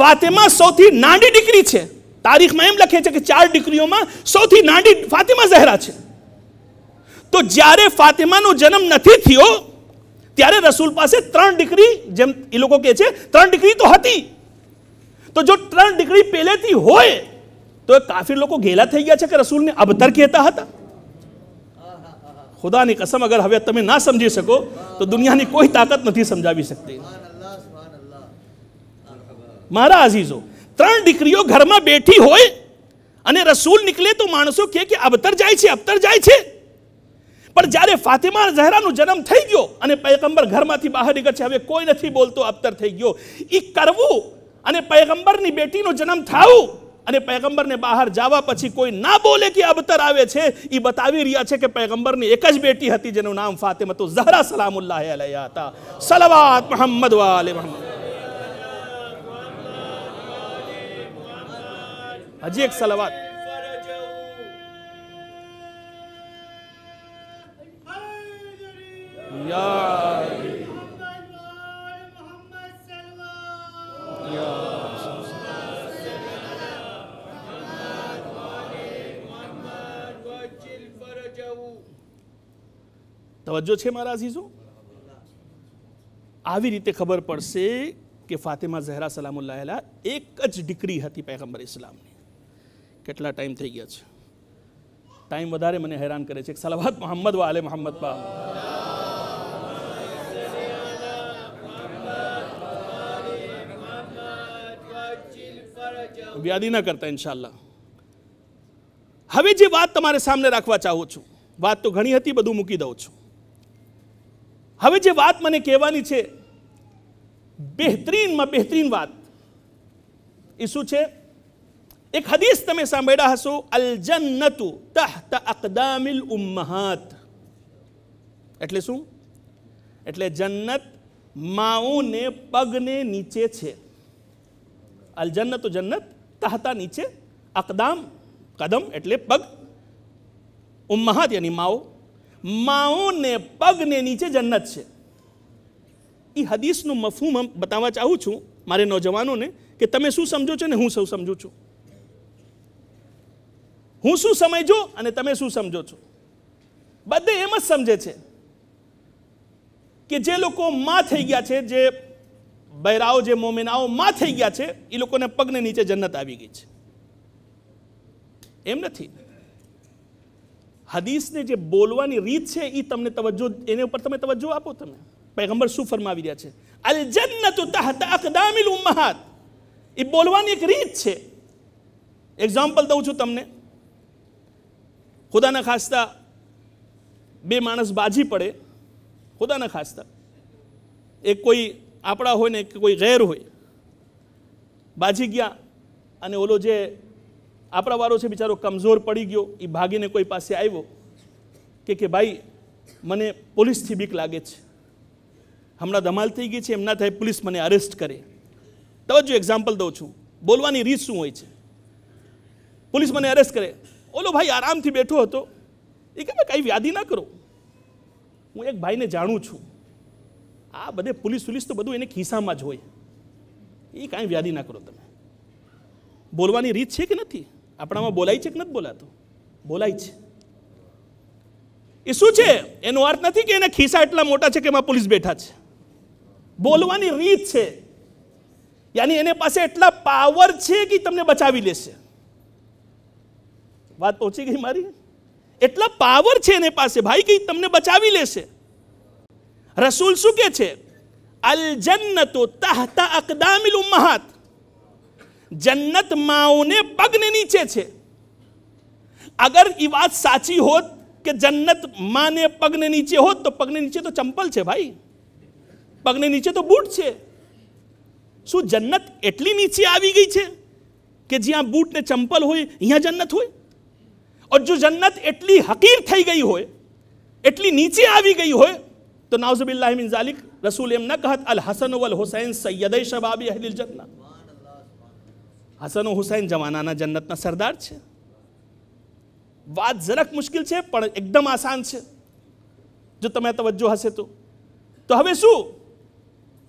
ફાતેમા સૌથી નાની દીકરી છે તારીખમાં એમ લખે છે કે ચાર દીકરીઓમાં સૌથી નાની ફાતિમા ઝહેરા છે તો જ્યારે ફાતિમાનો જન્મ નથી થયો ત્યારે રસૂલ પાસે ત્રણ દીકરી જેમ એ લોકો કહે છે ત્રણ દીકરી તો હતી તો જો ત્રણ દીકરી પહેલેથી હોય તો કાફી લોકો ઘેલા થઈ ગયા છે કે રસૂલને અબતર કહેતા હતા ખુદાની કસમ અગર હવે તમે ના સમજી શકો તો દુનિયાની કોઈ તાકાત નથી સમજાવી શકતી મારા અઝીઝો ત્રણ દીકરીઓ ઘરમાં બેઠી હોય અને રસૂલ નીકળે તો માણસો કહે કે અબતર જાય છે અબતર જાય છે પણ જ્યારે ફાતિમા ઝહરાનો જન્મ થઈ ગયો અને પૈગંબર ઘરમાંથી બહાર નીકળે છે હવે કોઈ નથી બોલતો અબતર થઈ ગયો એ કરવું અને પૈગંબરની બેટીનો જન્મ થાવું અને પેગમ્બર ને બહાર જવા પછી કોઈ ના બોલે કે અબતર આવે છે એ બતાવી રહ્યા છે કે પેગમ્બર ની એક જ બેટી હતી જેનું નામ ફાતિમા તો ઝહરા સલામુલ્લાહી અલયાતા સલવાત મુહમ્મદ વ અલી મુહમ્મદ હજી એક સલવાત હૈ દરીયા અલી મુહમ્મદ મુહમ્મદ સલવાત યો તવજ્જો છે મારા અઝીઝો આવી રીતે ખબર પડશે કે ફાતિમા ઝહરા સલામુલ્લાહ એક જ દીકરી હતી પૈગંબર ઇસ્લામની કેટલા ટાઈમ થઈ ગયા છે ટાઈમ વધારે મને હેરાન કરે છે સલાવાત મોહમ્મદ વાલે મોહમ્મદ પા વ્યાધિ ના કરતા ઇન્શાલ્લાહ હવે જે વાત તમારે સામે રાખવા ચાહું છું વાત તો ઘણી હતી બધું મૂકી દઉં છું હવે જે વાત મને કહેવાની છે બહેતરીનમાં બહેતરીન વાત એ શું છે એક હદીસ તમે સાંભળ્યા હશો અલજન્નતુ જન્નતુ તહત અકદામિલ ઉમ્મહાત એટલે શું એટલે જન્નત માઓને પગને નીચે છે અલજન્નતુ જન્નત તહતા નીચે અકદામ કદમ એટલે પગ ઉમ્મહાત યાની માઓ માઓને પગને નીચે જન્નત છે એ હદીસનું મફહૂમ બતાવવા ચાહું છું મારે નોજવાનોને કે તમે શું સમજો છો ને હું સૌ સમજું છું હું શું સમજો અને તમે શું સમજો છો બધે એમ જ સમજે છે કે જે લોકો માં થઈ ગયા છે જે બૈરાઓ જે મોમેનાઓ માં થઈ ગયા છે એ લોકોને પગને નીચે જન્નત આવી ગઈ છે એમ નથી હદીસને જે બોલવાની રીત છે એ તમને તવજ્જો એને ઉપર તમે તવજ્જો આપો તમે પૈગંબર શું ફરમાવી રહ્યા છે અલ જન્નતુ તહત અકદામિલ ઉમ્મહાત એ બોલવાની એક રીત છે એક્ઝામ્પલ દઉં છું તમને ખુદાના ખાસ્તા બે માણસ બાજી પડે ખુદાના ખાસ્તા એક કોઈ આપણા હોય ને કે કોઈ ગેર હોય બાજી ગયા અને ઓલો જે આપણા વારો છે બિચારો કમઝોર પડી ગયો એ ભાગીને કોઈ પાસે આવ્યો કે કે ભાઈ મને પોલીસથી બીક લાગે છે હમણાં ધમાલ થઈ ગઈ છે એમ ના થાય પોલીસ મને અરેસ્ટ કરે તવજો એક્ઝામ્પલ દઉં છું બોલવાની રીત શું હોય છે પોલીસ મને અરેસ્ટ કરે ઓલો ભાઈ આરામથી બેઠો હતો એ કે કંઈ વ્યાધિ ના કરો હું એક ભાઈને જાણું છું આ બધે પોલીસ પોલીસ તો બધું એને ખિસ્સામાં જ હોય એ કાંઈ વ્યાધિ ના કરો તમે બોલવાની રીત છે કે નથી આપણામાં બોલાય છે કે નથી બોલાતો બોલાય છે એ શું છે એનો અર્થ નથી કે એના ખિસ્સા એટલા મોટા છે કે એમાં પોલીસ બેઠા છે બોલવાની રીત છે યાની એને પાસે એટલા પાવર છે કે તમને બચાવી લેશે વાત પહોંચી ગઈ મારી એટલા પાવર છે એને પાસે ભાઈ કે તમને બચાવી લેશે રસૂલ શું કે છે અલ જન્નતો તહતા અકદામિલ ઉમ્માહાત જન્નત માઓને પગને નીચે છે અગર એ વાત સાચી હોત કે જન્નત માને પગને નીચે હોત તો પગને નીચે તો ચંપલ છે ભાઈ પગને નીચે તો બૂટ છે શું જન્નત એટલી નીચે આવી ગઈ છે કે જ્યાં બૂટ ને ચંપલ હોય અહીંયા જન્નત હોય और જો જન્નત એટલી હકીર થઈ ગઈ હોય એટલી નીચે આવી ગઈ હોય તો નાઉઝુબિલ્લાહ મિન ઝાલિક રસૂલ એમ ન કહત અલ હસન વલ હુસૈન સૈયદે શબાબી અહલિલ જન્નત હસન હુસૈન જમાનાના જન્નતના સરદાર છે વાત જરાક મુશ્કેલ છે પણ એકદમ આસાન છે જો તમે તવજ્જો હશે તો તો હવે શું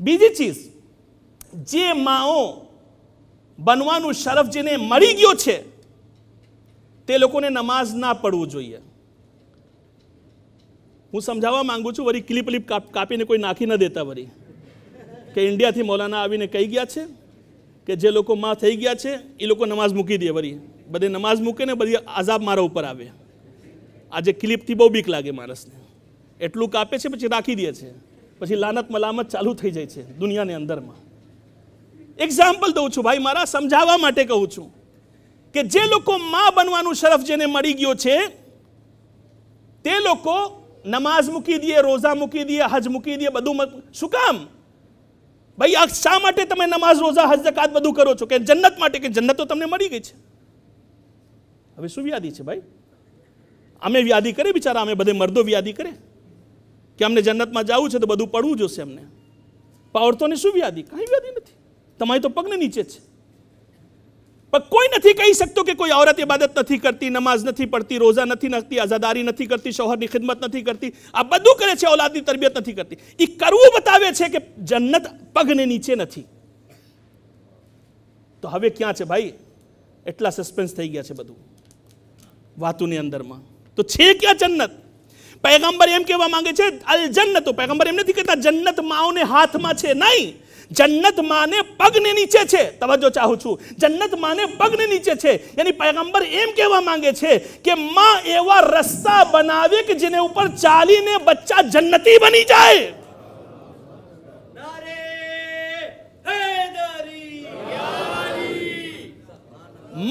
બીજી ચીજ જે માઓ બનવાનું શરફ જેને મળી ગયો છે તે લોકોને નમાઝ ના પડવું જોઈએ હું સમજાવવા માંગુ છું વળી ક્લિપ ક્લિપ કાપીને કોઈ નાખી ન દેતા વળી કે ઇન્ડિયાથી મૌલાના આવીને કહી ગયા છે કે જે લોકો માં થઈ ગયા છે એ લોકો નમાઝ મૂકી દે વરી બધે નમાઝ મૂકે ને બધી આઝાબ મારા ઉપર આવે આજે ક્લિપથી બહુ બીક લાગે માણસને એટલું કાપે છે પછી રાખી દે છે પછી લાનત મલામત ચાલુ થઈ જાય છે દુનિયાની અંદરમાં એક્ઝામ્પલ દઉં છું ભાઈ મારા સમજાવવા માટે કહું છું કે જે લોકો માં બનવાનું શરફ જેને મળી ગયો છે તે લોકો નમાઝ મૂકી દઈએ રોઝા મૂકી દઈએ હજ મૂકી દઈએ બધું શું કામ ભાઈ આ શા માટે તમે નમાઝ રોઝા હજ બધું કરો છો કે જન્નત માટે કે જન્નત તો તમને મળી ગઈ છે હવે શું વ્યાધિ છે ભાઈ અમે વ્યાધિ કરે બિચારા અમે બધે મર્દો વ્યાધિ કરે કે અમને જન્નતમાં જવું છે તો બધું પડવું જોશે અમને પાવરતોને શું વ્યાધિ કાંઈ વ્યાધિ નથી તમારી તો પગને નીચે છે પણ કોઈ નથી કહી શકતો કે કોઈ ઔરત ઇબાદત નથી કરતી નમાઝ નથી પડતી રોઝા નથી નાખતી આઝાદારી નથી કરતી શોહરની ખિદમત નથી કરતી આ બધું કરે છે ઓલાદની તરબિયત નથી કરતી એ કરવું બતાવે છે કે જન્નત પગને નીચે નથી તો હવે ક્યાં છે ભાઈ એટલા સસ્પેન્સ થઈ ગયા છે બધું વાતોની અંદરમાં તો છે ક્યાં જન્નત પૈગંબર એમ કહેવા માંગે છે અલ જન્નતો પૈગંબર એમ નથી કહેતા જન્નત માઓને હાથમાં છે નહીં જન્નત માને પગને નીચે છે તવજો ચાહું છું જન્નત માને પગને નીચે છે યાની પૈગંબર એમ કહેવા માંગે છે કે માં એવા રસ્તા બનાવે કે જેને ઉપર ચાલીને બચ્ચા જન્નતી બની જાય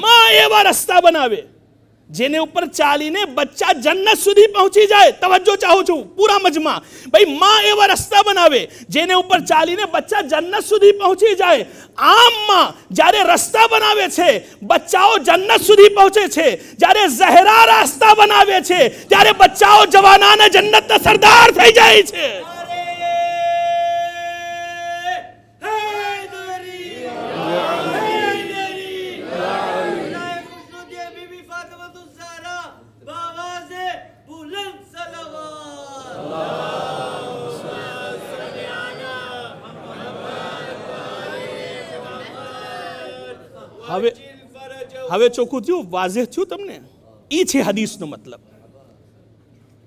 માં એવા રસ્તા બનાવે જેને ઉપર ચાલીને બચ્ચા જન્નત સુધી પહોંચી જાય તવજ્જો ચાહું છું પૂરા મજમાં ભાઈ માં એવા રસ્તા બનાવે જેને ઉપર ચાલીને બચ્ચા જન્નત સુધી પહોંચી જાય આમ માં જ્યારે રસ્તા બનાવે છે બચ્ચાઓ જન્નત સુધી પહોંચે છે જ્યારે ઝહેરા રસ્તા બનાવે છે ત્યારે બચ્ચાઓ જવાનાને જન્નતના સરદાર થઈ જાય છે હવે હવે ચોખ્ખું થયું વાઝેહ થયું તમને એ છે હદીસનો મતલબ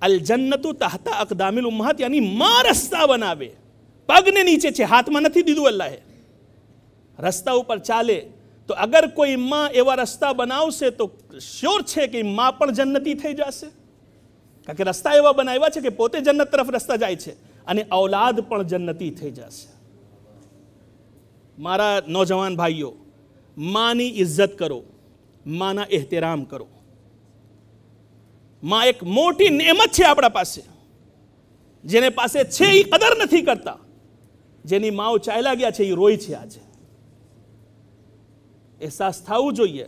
અલ જન્નતુ તહતા અકદામિલ ઉમ્માત યાની માં રસ્તા બનાવે પગને નીચે છે હાથમાં નથી દીધું અલ્લાહે રસ્તા ઉપર ચાલે તો અગર કોઈ માં એવા રસ્તા બનાવશે તો શ્યોર છે કે માં પણ જન્નતી થઈ જશે કારણ કે રસ્તા એવા બનાવ્યા છે કે પોતે જન્નત તરફ રસ્તા જાય છે અને ઔલાદ પણ જન્નતી થઈ જશે મારા નોજવાન ભાઈઓ માની ઇજ્જત કરો માના એહતરામ કરો માં એક મોટી નિયમત છે આપણા પાસે જેને પાસે છે એ કદર નથી કરતા જેની માઓ ચાલ્યા ગયા છે એ રોય છે આજે અહેસાસ થવું જોઈએ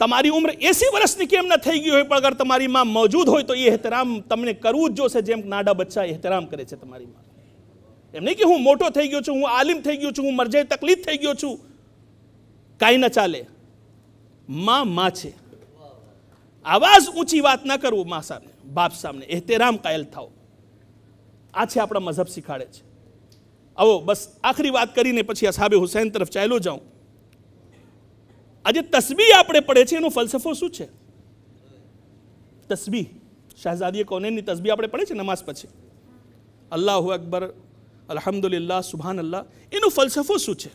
તમારી ઉંમર એસી વર્ષની કેમ ન થઈ ગઈ હોય પણ અગર તમારી માં મોજૂદ હોય તો એ એહતરામ તમને કરવું જ જોશે જેમ નાડા બચ્ચા એહતરામ કરે છે તમારી માં એમ નહીં કે હું મોટો થઈ ગયો છું હું આલિમ થઈ ગયો છું હું મરજે તકલીફ થઈ ગયો છું કાંઈ ન ચાલે માં માં છે આવાજ ઊંચી વાત ના કરવું માં સામે બાપ સામે એહતરામ કાયલ થાવ આ છે આપણા મઝહબ શીખાડે છે આવો બસ આખરી વાત કરીને પછી અસાબે હુસૈન તરફ ચાલ્યો જાઉં આજે તસબી આપણે પડે છે એનો ફલસફો શું છે તસબી શહેજાદીએ કોનેની તસબી આપણે પડે છે નમાઝ પછી અલ્લાહ અકબર અલહમદુલિલ્લાહ સુભાન અલ્લાહ એનો ફલસફો શું છે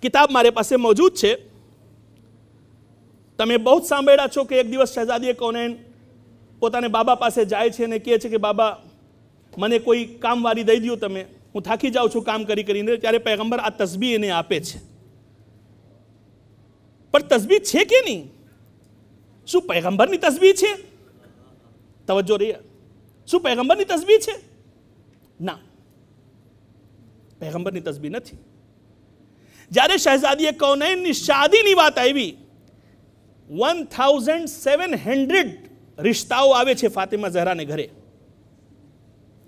કિતાબ મારી પાસે મોજૂદ છે તમે બહુ જ સાંભળ્યા છો કે એક દિવસ શહેજાદીએ કોનેન પોતાને બાબા પાસે જાય છે અને કહે છે કે બાબા મને કોઈ કામવારી દઈ દો તમે હું થાકી જાઉં છું કામ કરી કરીને ત્યારે પૈગંબર આ તસબી એને આપે છે પણ તસબી છે કે નહીં શું પૈગંબરની તસબી છે તવજ્જો રહી શું પૈગંબરની તસબી છે ના પૈગંબરની તસબી નથી જ્યારે શહેજાદીએ કૌનૈનની શાદીની વાત આવી વન થાઉઝન્ડ સેવન હંડ્રેડ રિશ્તાઓ આવે છે ફાતિમા ઝહરાને ઘરે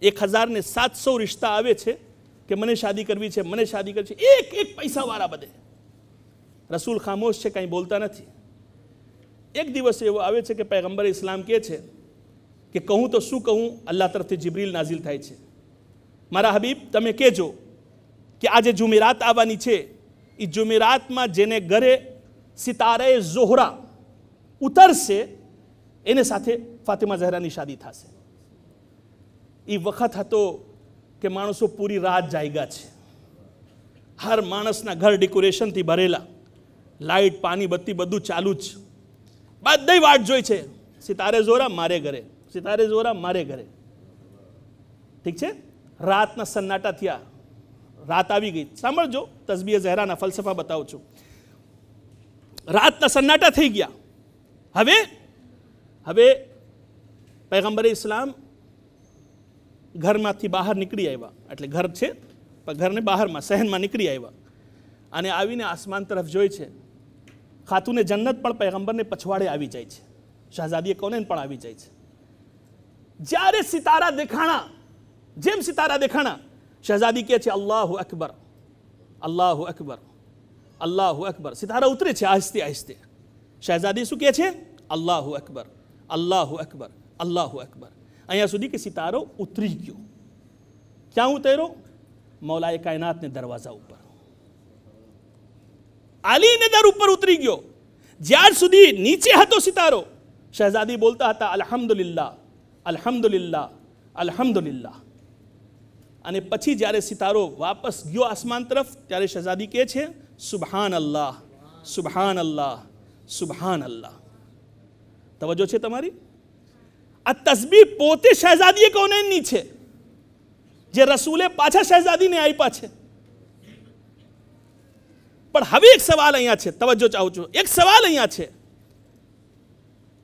એક હજારને સાતસો રિશ્તા આવે છે કે મને શાદી કરવી છે મને શાદી કરવી છે એક એક પૈસાવાળા બધે રસૂલ ખામોશ છે કાંઈ બોલતા નથી એક દિવસ એવો આવે છે કે પૈગંબર ઇસ્લામ કહે છે કે કહું તો શું કહું અલ્લાહ તરફથી જિબ્રિલ નાઝિલ થાય છે મારા હબીબ તમે કહેજો કે આજે જુમેરાત આવવાની છે એ જુમેરાતમાં જેને ઘરે સિતારે ઝોહરા ઉતરશે એને સાથે ફાતિમા ઝહરાની શાદી થશે એ વખત હતો કે માણસો પૂરી રાત જાગ્યા છે હર માણસના ઘર ડેકોરેશનથી ભરેલા લાઇટ પાણી બત્તી બધું ચાલુ જ બધી વાટ જોઈ છે સિતારે જોરા મારે ઘરે સિતારે જોરા મારે ઘરે ઠીક છે રાતના સન્નાટા થયા રાત આવી ગઈ સાંભળજો તસબીએ ઝહેરાના ફલસફા બતાવું છું રાતના સન્નાટા થઈ ગયા હવે હવે પૈગંબર ઇસ્લામ ઘરમાંથી બહાર નીકળી આવ્યા એટલે ઘર છે પણ ઘરને બહારમાં શહેરમાં નીકળી આવ્યા અને આવીને આસમાન તરફ જોઈ છે ખાતુને જન્નત પણ પૈગંબરને પછવાડે આવી જાય છે શહઝાદીએ કોને પણ આવી જાય છે જ્યારે સિતારા દેખાણા જેમ સિતારા દેખાણા શહઝાદી કહે છે અલ્લાહુ અકબર અલ્લાહુ અકબર અલ્લાહુ અકબર સિતારા ઉતરે છે આહિસ્તે આહિસ્તે શહેજાદી શું કહે છે અલ્લાહુ અકબર અલ્લાહુ અકબર અલ્લાહુ અકબર અહીંયા સુધી કે સિતારો ઉતરી ગયો ક્યાં ઉતર્યો મૌલાએ કાયનાતને દરવાજા ઉપર આલીને દર ઉપર ઉતરી ગયો જ્યાર સુધી નીચે હતો સિતારો શહેજાદી બોલતા હતા અલહમદુલિલ્લા અલહમદુલિલ્લા અલહમદુલિલ્લા અને પછી જ્યારે સિતારો વાપસ ગયો આસમાન તરફ ત્યારે શહેજાદી કહે છે સુબહાન અલ્લાહ સુબહાન અલ્લાહ સુબહાન અલ્લાહ તવજો છે તમારી આ તસબી પોતે શહેજાદીએ કોનેનની છે જે રસૂલે પાછા શહેજાદીને આપ્યા છે પણ હવે એક સવાલ અહીંયા છે તવજ્જો ચાહું છું એક સવાલ અહીંયા છે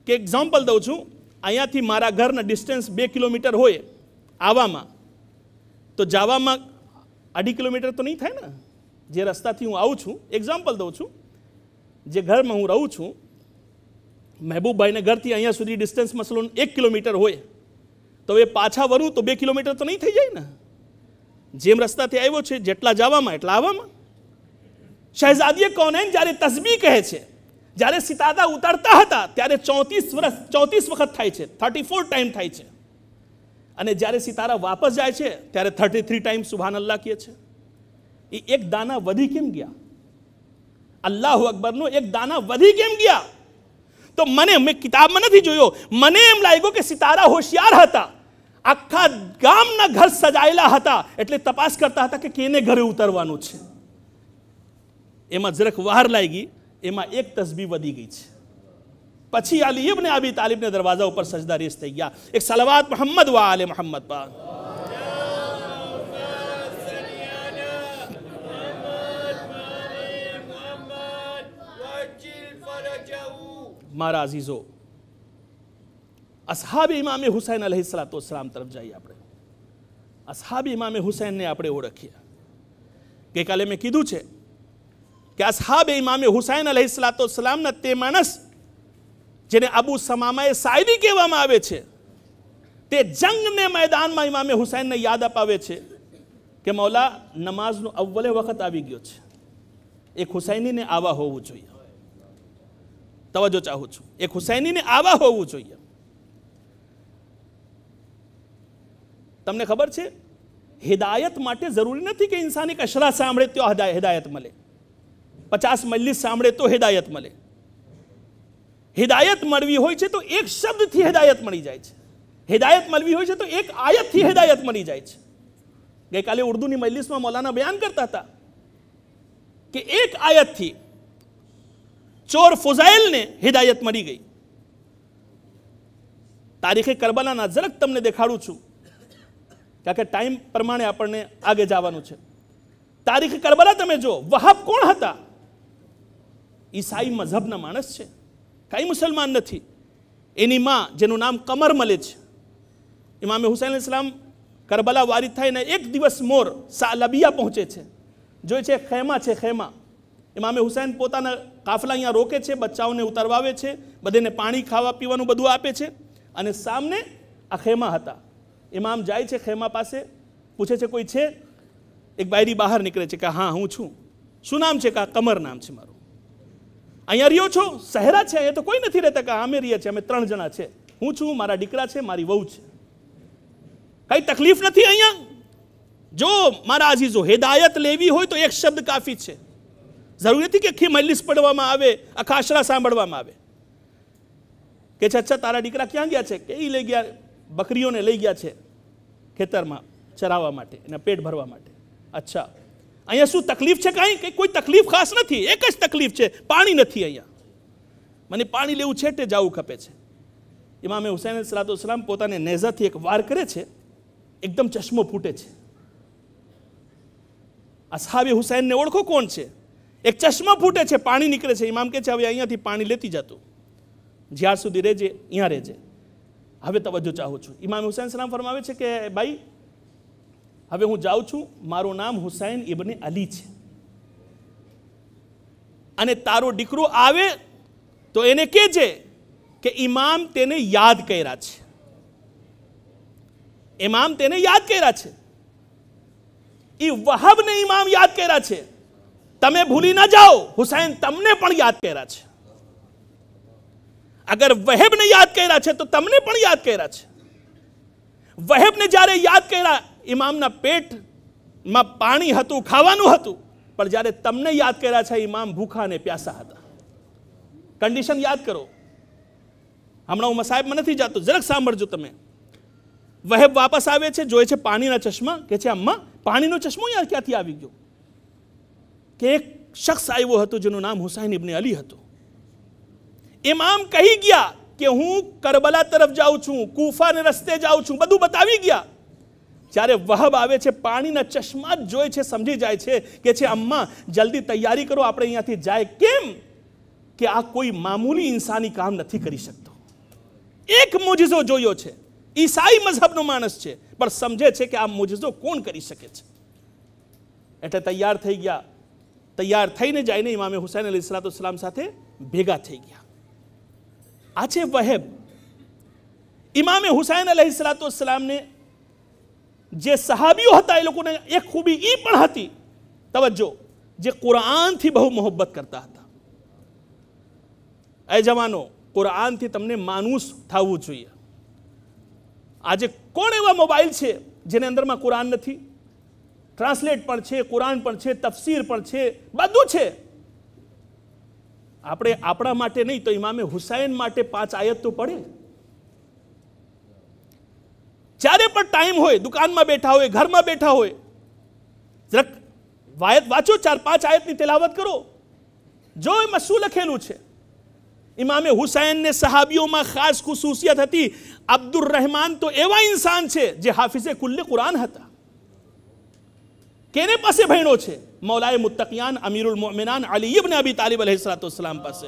કે એક્ઝામ્પલ દઉં છું અહીંયાથી મારા ઘરના ડિસ્ટન્સ બે કિલોમીટર હોય આવવામાં તો જવામાં અઢી કિલોમીટર તો નહીં થાય ને જે રસ્તાથી હું આવું છું એક્ઝામ્પલ દઉં છું જે ઘરમાં હું રહું છું મહેબૂબભાઈને ઘરથી અહીંયા સુધી ડિસ્ટન્સ મસલો એક કિલોમીટર હોય તો એ પાછા વરું તો બે કિલોમીટર તો નહીં થઈ જાય ને જેમ રસ્તાથી આવ્યો છે જેટલા જવામાં એટલા આવવામાં શહેજાદીએ કોનેન જ્યારે તસબી કહે છે જ્યારે સિતાદા ઉતારતા હતા ત્યારે ચોત્રીસ વર્ષ ચોત્રીસ વખત થાય છે થર્ટી ફોર ટાઈમ થાય છે અને જ્યારે સિતારા વાપસ જાય છે ત્યારે થર્ટી થ્રી ટાઈમ સુભાન અલ્લાહ કહે છે એ એક દાના વધી કેમ ગયા અલ્લાહ અકબરનો એક દાના વધી કેમ ગયા તો મને મેં કિતાબમાં નથી જોયો મને એમ લાગ્યું કે સિતારા હોશિયાર હતા આખા ગામના ઘર સજાયેલા હતા એટલે તપાસ કરતા હતા કે કેને ઘરે ઉતરવાનું છે એમાં જરાક વાર લાગી એમાં એક તસબી વધી ગઈ છે પછી અલી ઇબને અબી તાલિબને દરવાજા ઉપર સજદા રેસ થઈ ગયા એક સલવાત મોહમ્મદ વા આલે મોહમ્મદ પર મારા અઝીઝો અસહાબી ઇમામે હુસૈન અલહી સલાતો સલામ તરફ જઈએ આપણે અસહાબી ઇમામે હુસૈનને આપણે ઓળખીએ ગઈકાલે મેં કીધું છે કે અસહાબ ઇમામે હુસૈન સલામના તે માણસ જેને અબુ સમામાએ સાયદી કહેવામાં આવે છે તે જંગને મેદાનમાં ઇમામે હુસૈનને યાદ અપાવે છે કે મૌલા નમાઝનો અવ્વલે વખત આવી ગયો છે એક હુસૈનીને આવા હોવું જોઈએ તવજો ચાહું છું એક હુસૈનીને આવા હોવું જોઈએ તમને ખબર છે હિદાયત માટે જરૂરી નથી કે ઇન્સાન એક અશરા સાંભળે તો હિદાયત મળે પચાસ મજલિસ સાંભળે તો હિદાયત મળે હિદાયત મળવી હોય છે તો એક શબ્દથી હિદાયત મળી જાય છે હિદાયત મળવી હોય છે તો એક આયતથી હિદાયત મળી જાય છે ગઈકાલે ઉર્દુની મજલિસમાં મૌલાના બયાન કરતા હતા કે એક આયતથી ચોર ફુઝાઇલને હિદાયત મળી ગઈ તારીખે કરબલાના ઝરક તમને દેખાડું છું કારણ કે ટાઈમ પ્રમાણે આપણને આગે જવાનું છે તારીખે કરબલા તમે જો વહાબ કોણ હતા ઈસાઈ મઝહબના માણસ છે કાંઈ મુસલમાન નથી એની માં જેનું નામ કમર મલે છે ઇમામે હુસૈન ઇસ્લામ કરબલા વારી થઈને એક દિવસ મોર સા લબિયા પહોંચે છે જોઈ છે ખેમા છે ખેમા ઇમામે હુસૈન પોતાના કાફલા અહીંયા રોકે છે બચ્ચાઓને ઉતારવાવે છે બધેને પાણી ખાવા પીવાનું બધું આપે છે અને સામને આ ખેમા હતા ઇમામ જાય છે ખેમા પાસે પૂછે છે કોઈ છે એક બાયરી બહાર નીકળે છે કે હા હું છું શું નામ છે કે કમર નામ છે મારું અહીંયા રહ્યો છો શહેરા છે અહીંયા તો કોઈ નથી રહેતા કે અમે રહ્યા છીએ અમે ત્રણ જણા છે હું છું મારા દીકરા છે મારી વહુ છે કઈ તકલીફ નથી અહીંયા જો મારા જો હેદાયત લેવી હોય તો એક શબ્દ કાફી છે જરૂરી નથી કે આખી મજલિસ પડવામાં આવે આખા આશરા સાંભળવામાં આવે કે છે અચ્છા તારા દીકરા ક્યાં ગયા છે કે એ લઈ ગયા બકરીઓને લઈ ગયા છે ખેતરમાં ચરાવવા માટે એના પેટ ભરવા માટે અચ્છા અહીંયા શું તકલીફ છે કાંઈ કે કોઈ તકલીફ ખાસ નથી એક જ તકલીફ છે પાણી નથી અહીંયા મને પાણી લેવું છે તે જવું ખપે છે ઇમામે હુસૈન સલાતુસલામ પોતાને નેઝાથી એક વાર કરે છે એકદમ ચશ્મો ફૂટે છે અસહાબી હુસૈનને ઓળખો કોણ છે એક ચશ્મા ફૂટે છે પાણી નીકળે છે ઇમામ કે છે હવે અહીંયાથી પાણી લેતી જતું જ્યાં સુધી રહેજે અહીંયા રહેજે હવે તવજ્જો ચાહું છું ઇમામ હુસૈન સલામ ફરમાવે છે કે ભાઈ હવે હું જાઉં છું મારું નામ હુસૈન ઇબને અલી છે અને તારો દીકરો આવે તો એને કહે કે ઇમામ તેને યાદ કર્યા છે ઇમામ તેને યાદ કર્યા છે એ વહાબને ઇમામ યાદ કર્યા છે તમે ભૂલી ના જાઓ હુસૈન તમને પણ યાદ કર્યા છે અગર વહેબને યાદ કર્યા છે તો તમને પણ યાદ કર્યા છે વહેબને જ્યારે યાદ કર્યા ઇમામના પેટમાં પાણી હતું ખાવાનું હતું પણ જ્યારે તમને યાદ કર્યા છે ઇમામ ભૂખા અને પ્યાસા હતા કન્ડિશન યાદ કરો હમણાં હું મસાહેબમાં નથી જતો જરાક સાંભળજો તમે વહેબ વાપસ આવે છે જોઈ છે પાણીના ચશ્મા કે છે અમ્મા પાણીનો ચશ્મો યાર ક્યાંથી આવી ગયો કે એક શખ્સ આવ્યો હતો જેનું નામ હુસાઇન ઇબને અલી હતું ઇમામ કહી ગયા કે હું કરબલા તરફ જાઉં છું કુફાને રસ્તે જાઉં છું બધું બતાવી ગયા જ્યારે વહબ આવે છે પાણીના ચશ્મા જ જોઈ છે સમજી જાય છે કે છે અમ્મા જલ્દી તૈયારી કરો આપણે અહીંયાથી જાય કેમ કે આ કોઈ મામૂલી ઇન્સાની કામ નથી કરી શકતો એક મુજિઝો જોયો છે ઈસાઈ મઝહબનો માણસ છે પણ સમજે છે કે આ મુજિઝો કોણ કરી શકે છે એટલે તૈયાર થઈ ગયા તૈયાર થઈને જઈને ઇમામે હુસૈન અલી સલાતુસલામ સાથે ભેગા થઈ ગયા આ છે વહેબ ઇમામે હુસૈન અલહી સલાતુસલામને જે સહાબીઓ હતા એ લોકોને એક ખૂબી એ પણ હતી તવજ્જો જે કુરાનથી બહુ મોહબ્બત કરતા હતા એ જવાનો કુરાનથી તમને માનુસ થવું જોઈએ આજે કોણ એવા મોબાઈલ છે જેની અંદરમાં કુરાન નથી ટ્રાન્સલેટ પણ છે કુરાન પણ છે તફસીર પણ છે બધું છે આપણે આપણા માટે નહીં તો ઇમામે હુસાઇન માટે પાંચ આયત તો પડે જ્યારે પણ ટાઈમ હોય દુકાનમાં બેઠા હોય ઘરમાં બેઠા હોય વાયત વાંચો ચાર પાંચ આયતની તેલાવત કરો જો એમાં શું લખેલું છે ઇમામે હુસૈનને સહાબીઓમાં ખાસ ખુસુસિયત હતી અબ્દુર રહેમાન તો એવા ઇન્સાન છે જે હાફિઝે કુલ્લે કુરાન હતા કેને પાસે ભણ્યો છે મૌલાએ મુત્તકિયાન અમીરુલ મોમિનાન અલી ઇબ્ન અબી તાલિબ સલામ પાસે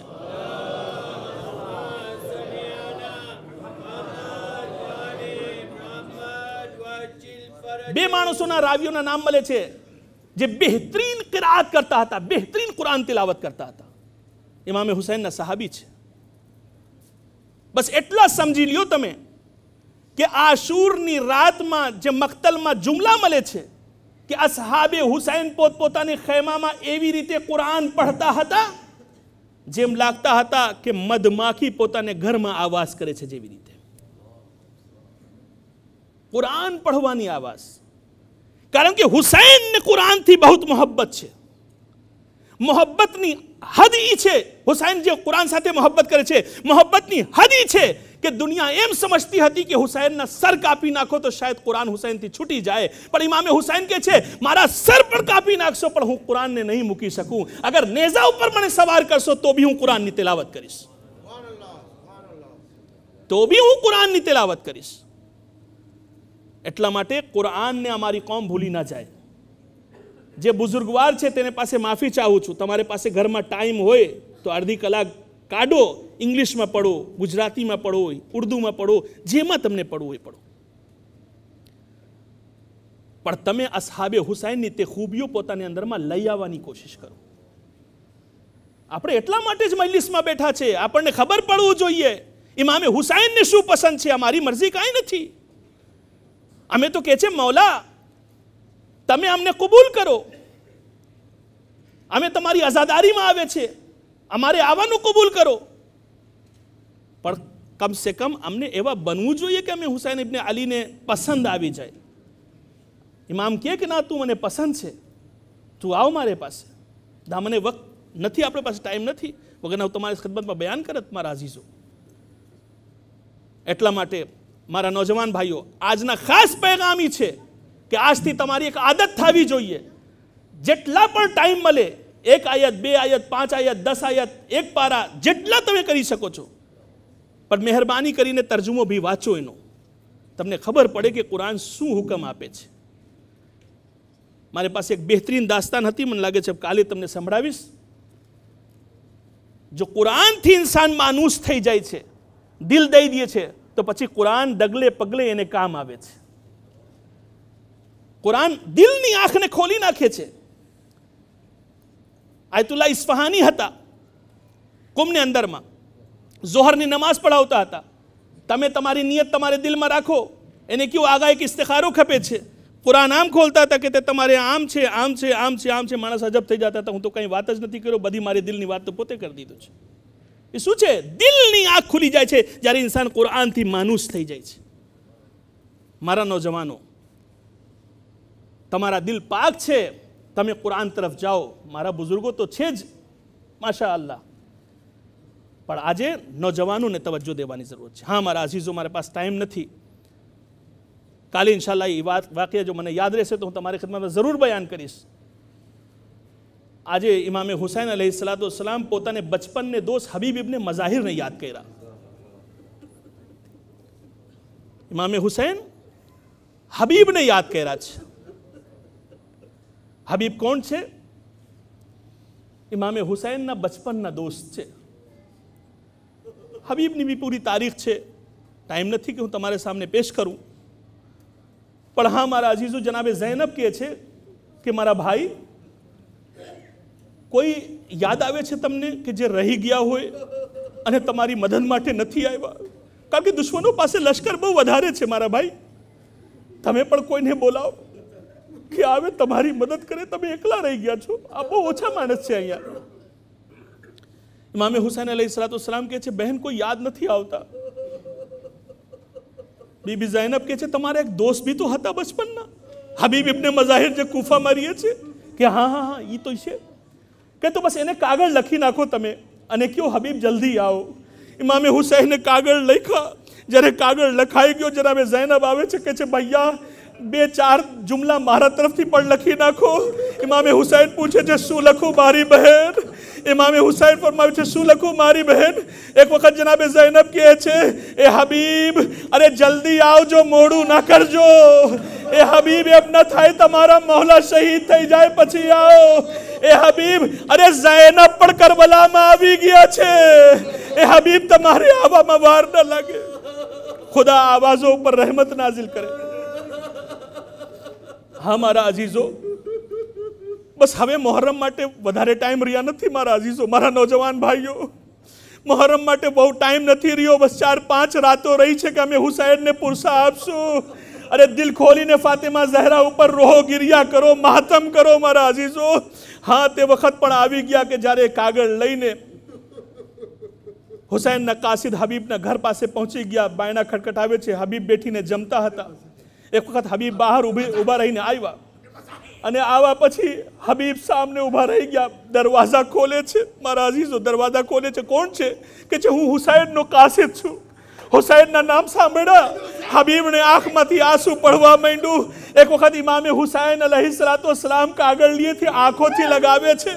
બે માણસોના રાવીઓના નામ મળે છે જે બહેતરીન કિરાત કરતા હતા બહેતરીન કુરાન તિલાવત કરતા હતા ઇમામે હુસૈનના સાહાબી છે બસ એટલા સમજી લ્યો તમે કે આશુરની રાતમાં જે મક્તલમાં જુમલા મળે છે કે અસહાબે હુસૈન પોતપોતાની ખેમામાં એવી રીતે કુરાન પઢતા હતા જેમ લાગતા હતા કે મધમાખી પોતાને ઘરમાં આવાસ કરે છે જેવી રીતે કુરાન પઢવાની આવાસ કારણ કે હુસૈનને કુરાનથી બહુ મોહબ્બત છે મોહબ્બતની હદ ઈ છે હુસૈન જે કુરાન સાથે મોહબ્બત કરે છે મોહબ્બતની હદ ઈ છે કે દુનિયા એમ સમજતી હતી કે હુસૈનના સર કાપી નાખો તો શાયદ કુરાન હુસૈનથી છૂટી જાય પણ ઇમામે હુસૈન કે છે મારા સર પર કાપી નાખશો પણ હું કુરાનને નહીં મૂકી શકું અગર નેઝા ઉપર મને સવાર કરશો તો બી હું કુરાનની તેલાવત કરીશ તો બી હું કુરાનની તેલાવત કરીશ એટલા માટે કુરાનને અમારી કોમ ભૂલી ના જાય જે બુઝુર્ગવાર છે તેને પાસે માફી ચાહું છું તમારી પાસે ઘરમાં ટાઈમ હોય તો અડધી કલાક કાઢો ઇંગ્લિશમાં પડો ગુજરાતીમાં પડો ઉર્દુમાં પડો જેમાં તમને પડવું હોય પડો પણ તમે અસહાબે હુસાઇનની તે ખૂબીઓ પોતાની અંદરમાં લઈ આવવાની કોશિશ કરો આપણે એટલા માટે જ મજલિસમાં બેઠા છે આપણને ખબર પડવું જોઈએ ઇમામે હુસાઇનને શું પસંદ છે અમારી મરજી કાંઈ નથી અમે તો કહે છે મૌલા તમે અમને કબૂલ કરો અમે તમારી અઝાદારીમાં આવે છે અમારે આવવાનું કબૂલ કરો પણ કમસે કમ અમને એવા બનવું જોઈએ કે અમે હુસૈન ઇબને અલીને પસંદ આવી જાય ઇમામ કહે કે ના તું મને પસંદ છે તું આવ મારે પાસે મને વખત નથી આપણે પાસે ટાઈમ નથી વગરના હું તમારી ખદમતમાં બયાન કરત મારા અઝીઝો એટલા માટે મારા નોજવાન ભાઈઓ આજના ખાસ પેગામી છે કે આજથી તમારી એક આદત થવી જોઈએ જેટલા પણ ટાઈમ મળે એક આયત બે આયત પાંચ આયત દસ આયત એક પારા જેટલા તમે કરી શકો છો પણ મહેરબાની કરીને તર્જુમો બી વાંચો એનો તમને ખબર પડે કે કુરાન શું હુકમ આપે છે મારી પાસે એક બહેતરીન દાસ્તાન હતી મને લાગે છે કાલે તમને સંભળાવીશ જો કુરાનથી ઇન્સાન માનુસ થઈ જાય છે દિલ દઈ દે છે તો પછી કુરાન ડગલે પગલે એને કામ આવે છે કુરાન દિલની આંખને ખોલી નાખે છે આયતુલ્લા ઇસ્ફહાની હતા કુંભની અંદરમાં ઝોહરની નમાઝ પઢાવતા હતા તમે તમારી નિયત તમારે દિલમાં રાખો એને કેવું આગા એક ઇસ્તખારો ખપે છે કુરાન આમ ખોલતા હતા કે તે તમારે આમ છે આમ છે આમ છે આમ છે માણસ અજબ થઈ જતા હતા હું તો કંઈ વાત જ નથી કર્યો બધી મારી દિલની વાત તો પોતે કરી દીધું છે એ શું છે દિલની આંખ ખુલી જાય છે જ્યારે ઇન્સાન કુરાનથી માનુસ થઈ જાય છે મારા નોજવાનો તમારા દિલ પાક છે તમે કુરાન તરફ જાઓ મારા બુઝુર્ગો તો છે જ માશા અલ્લાહ પણ આજે નોજવાનોને તવજ્જો દેવાની જરૂર છે હા મારા અઝીઝો મારા પાસે ટાઈમ નથી કાલે ઇન્શાલ્લાહ એ વાત વાક્ય જો મને યાદ રહેશે તો હું તમારી ખિદમતમાં જરૂર બયાન કરીશ આજે ઇમામે હુસૈન અલહી સલાતુસલામ પોતાને બચપનને દોસ્ત હબીબ ઇબને મઝાહિરને યાદ કર્યા ઇમામે હુસૈન હબીબને યાદ કર્યા છે હબીબ કોણ છે ઇમામે હુસૈનના બચપનના દોસ્ત છે હબીબની બી પૂરી તારીખ છે ટાઈમ નથી કે હું તમારે સામે પેશ કરું પણ હા મારા અજીઝુ જનાબે ઝૈનબ કહે છે કે મારા ભાઈ કોઈ યાદ આવે છે તમને કે જે રહી ગયા હોય અને તમારી મદદ માટે નથી આવ્યા કારણ કે દુશ્મનો પાસે લશ્કર બહુ વધારે છે મારા ભાઈ તમે પણ કોઈને બોલાવો કે આવે તમારી મદદ કરે તમે એકલા રહી ગયા છો આ બહુ ઓછા માણસ છે અહીંયા ઇમામે હુસૈન અલી સલાતુસલામ કહે છે બહેન કોઈ યાદ નથી આવતા બીબી ઝૈનબ કહે છે તમારા એક દોસ્ત બી તો હતા બચપનના હબીબ ઇબને મઝાહિર જે કુફા મારીએ છે કે હા હા હા એ તો છે કે તો બસ એને કાગળ લખી નાખો તમે અને કયો હબીબ જલ્દી આવો ઇમામે હુસૈને કાગળ લખ્યા જ્યારે કાગળ લખાઈ ગયો જ્યારે જરા ઝૈનબ આવે છે કે છે ભૈયા બે ચાર જુમલા મારા તરફથી પણ લખી નાખો ઇમામે હુસૈન પૂછે છે શું લખું મારી બહેન ઇમામે હુસૈન ફરમાવ્યું છે શું લખું મારી બહેન એક વખત જનાબે ઝૈનબ કહે છે એ હબીબ અરે જલ્દી આવજો મોડું ના કરજો એ હબીબ એમ ન થાય તમારા મોહલા શહીદ થઈ જાય પછી આવો એ હબીબ અરે ઝૈનબ પણ કરબલામાં આવી ગયા છે એ હબીબ તમારે આવવામાં વાર ન લાગે ખુદા આવાજો ઉપર રહેમત નાઝિલ કરે હા મારા અજીઝો બસ હવે મોહરમ માટે વધારે ટાઈમ રહ્યા નથી મારા અજીઝો મારા નોજવાન ભાઈઓ મોહરમ માટે બહુ ટાઈમ નથી રહ્યો બસ ચાર પાંચ રાતો રહી છે કે અમે હુસાઇનને પુરસા આપશો અરે દિલ ખોલીને ફાતેમા ઝહરા ઉપર રોહો ગિરિયા કરો માતમ કરો મારા અજીઝો હા તે વખત પણ આવી ગયા કે જ્યારે કાગળ લઈને હુસૈનના કાસિદ હબીબના ઘર પાસે પહોંચી ગયા બાયણા ખટખટાવે છે હબીબ બેઠીને જમતા હતા એક વખત હબીબ બહાર ઊભી ઊભા રહીને આવ્યા અને આવા પછી હબીબ સામને ઊભા રહી ગયા દરવાજા ખોલે છે મારા અઝીઝો દરવાજા ખોલે છે કોણ છે કે જે હું હુસાઇનનો કાસિદ છું હુસૈનના નામ સાંભળ્યા હબીબને આંખમાંથી આંસુ પડવા માંડ્યું એક વખત ઇમામે હુસાઇન અલહિસરાતો સલામ કાગળ લીએથી આંખોથી લગાવે છે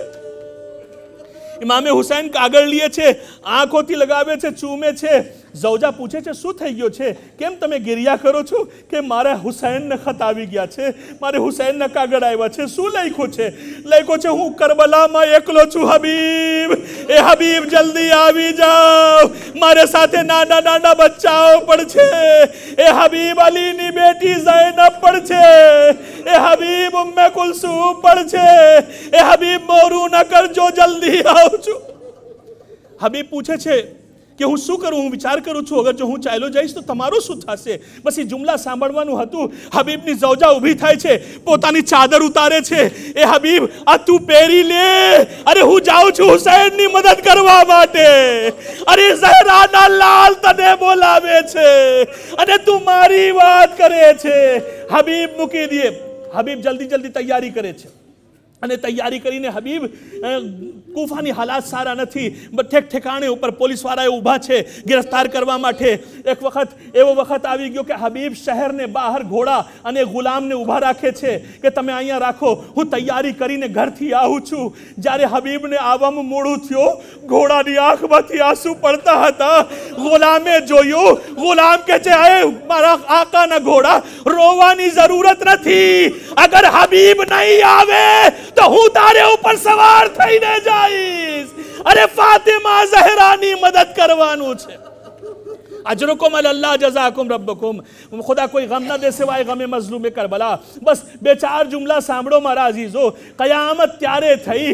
ઇમામે હુસૈન કાગળ લીએ છે આંખોથી લગાવે છે ચૂમે છે જવજા પૂછે છે શું થઈ ગયો છે કેમ તમે ગિરિયા કરો છો કે મારા હુસૈનને ખત આવી ગયા છે મારે હુસૈનના કાગળ આવ્યા છે શું લખ્યું છે લખ્યું છે હું કરબલામાં એકલો છું હબીબ એ હબીબ જલ્દી આવી જાઓ મારે સાથે નાના નાના બચ્ચાઓ પણ છે એ હબીબ અલીની બેટી ઝૈનબ પણ છે એ હબીબ ઉમ્મે કુલસુમ પણ છે એ હબીબ મોરું ન કરજો જલ્દી આવજો હબીબ પૂછે છે કે હું શું કરું હું વિચાર કરું છું અગર જો હું ચાલ્યો જઈશ તો તમારું શું થશે બસ એ જુમલા સાંભળવાનું હતું હબીબની જવજા ઊભી થાય છે પોતાની ચાદર ઉતારે છે એ હબીબ આ તું પહેરી લે અરે હું જાઉં છું હુસૈનની મદદ કરવા માટે અરે ઝહરાના લાલ તને બોલાવે છે અને તું મારી વાત કરે છે હબીબ મૂકી દે હબીબ જલ્દી જલ્દી તૈયારી કરે છે અને તૈયારી કરીને હબીબ કુફાની હાલાત સારા નથી ઠેક ઠેકાણે ઉપર પોલીસવાળાએ ઊભા છે ગિરફ્તાર કરવા માટે એક વખત એવો વખત આવી ગયો કે હબીબ શહેરને બહાર ઘોડા અને ગુલામને ઊભા રાખે છે કે તમે અહીંયા રાખો હું તૈયારી કરીને ઘરથી આવું છું જ્યારે હબીબને આવવામાં મોડું થયું ઘોડાની આંખમાંથી આંસુ પડતા હતા ગુલામે જોયું ગુલામ કે છે એ મારા આકાના ઘોડા રોવાની જરૂરત નથી અગર હબીબ નહીં આવે તો હું તારે ઉપર સવાર થઈને જઈશ અરે ફાતિમા ઝહરાની મદદ કરવાનું છે अजरकुम अल्लाह जजाकुम रबकुम खुदा कोई गम ना दे सिवाय गम मजलूम करबला बस बेचार जुमला सांभो मारा अजीजो कयामत त्यारे थई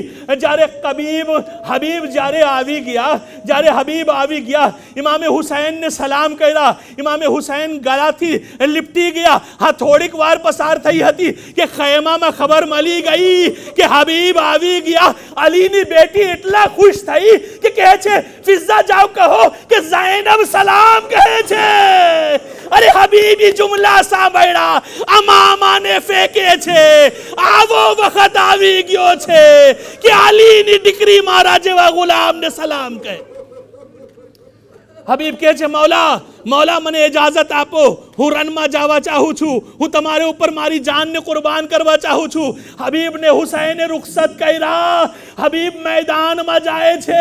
जारे कबीब हबीब जारे आवी गया जारे हबीब आवी गया इमाम हुसैन ने सलाम करा इमाम हुसैन गला थी लिपटी गया हथोड़िक वार पसार थई हती के खैमा में खबर मली गई के हबीब आवी गया अली ने बेटी इतना खुश थई कि कहे छे फिजा जाओ कहो कि जैनब सलाम સલામ કહે છે અરે હબીબી જુમલા સાંભળ્યા અમામાને ફેંકે છે આવો વખત આવી ગયો છે કે અલીની દીકરી મારા જેવા ગુલામને સલામ કહે હબીબ કહે છે મૌલા મૌલા મને ઇજાઝત આપો હું રનમાં જવા ચાહું છું હું તમારે ઉપર મારી જાનને કુરબાન કરવા ચાહું છું હબીબને હુસૈને રુખસત કર્યા હબીબ મેદાનમાં જાય છે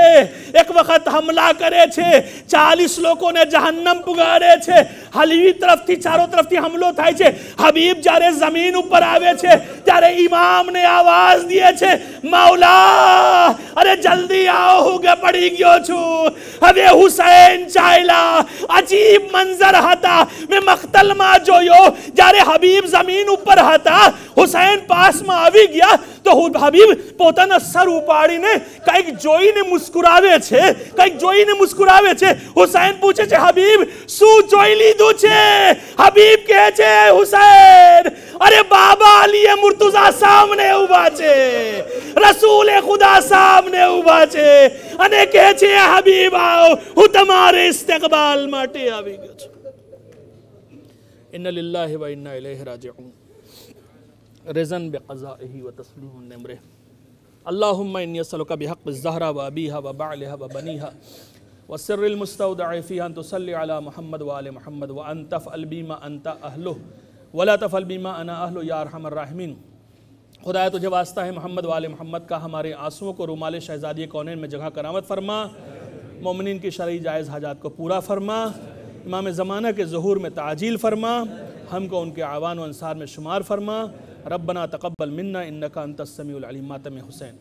એક વખત હમલા કરે છે ચાલીસ લોકોને જહન્નમ પુગાડે છે હલવી તરફથી ચારો તરફથી હમલો થાય છે હબીબ જ્યારે જમીન ઉપર આવે છે ત્યારે ઇમામને આવાજ દે છે મૌલા અરે જલ્દી આવો હું પડી ગયો છું હવે હુસૈન ચાયલા અજીબ મંઝર હતા મેં મખ્તલમાં જોયો જ્યારે હબીબ જમીન ઉપર હતા હુસૈન પાસમાં આવી ગયા તો હબીબ પોતાના સર ઉપાડીને કંઈક જોઈને મુસ્કુરાવે છે કંઈક જોઈને મુસ્કુરાવે છે હુસૈન પૂછે છે હબીબ શું જોઈ લીધું છે હબીબ કહે છે હુસૈન અરે બાબા અલીએ મુર્તુઝા સામે ઊભા છે રસૂલ એ ખુદા સામે ઊભા છે અને કહે છે હબીબ આવ હું તમારે ઇસ્તકબાલ માટે આવી ગયો છું इन लाला व राज व तस्लीम वसरमस्तफ़ी तसल महमद वाल महमद व अनतफ़ अलबीमा अहलो वला अना अहलो यारहमरमिन तुझे वास्ता है मोहम्मद वाल मोहम्मद का हमारे आंसुओं को रुमाल शहजादी कौन में जगह करामत फरमा मोमिन की शरी जायज़ हाजात को पूरा फरमा इमाम ज़माना के ظहूर में ताजील फरमा हमको उनके आवान अनसार में शुमार फरमा रबना तकबल मन्ना इन्नका अंतसमी मातम हुसैन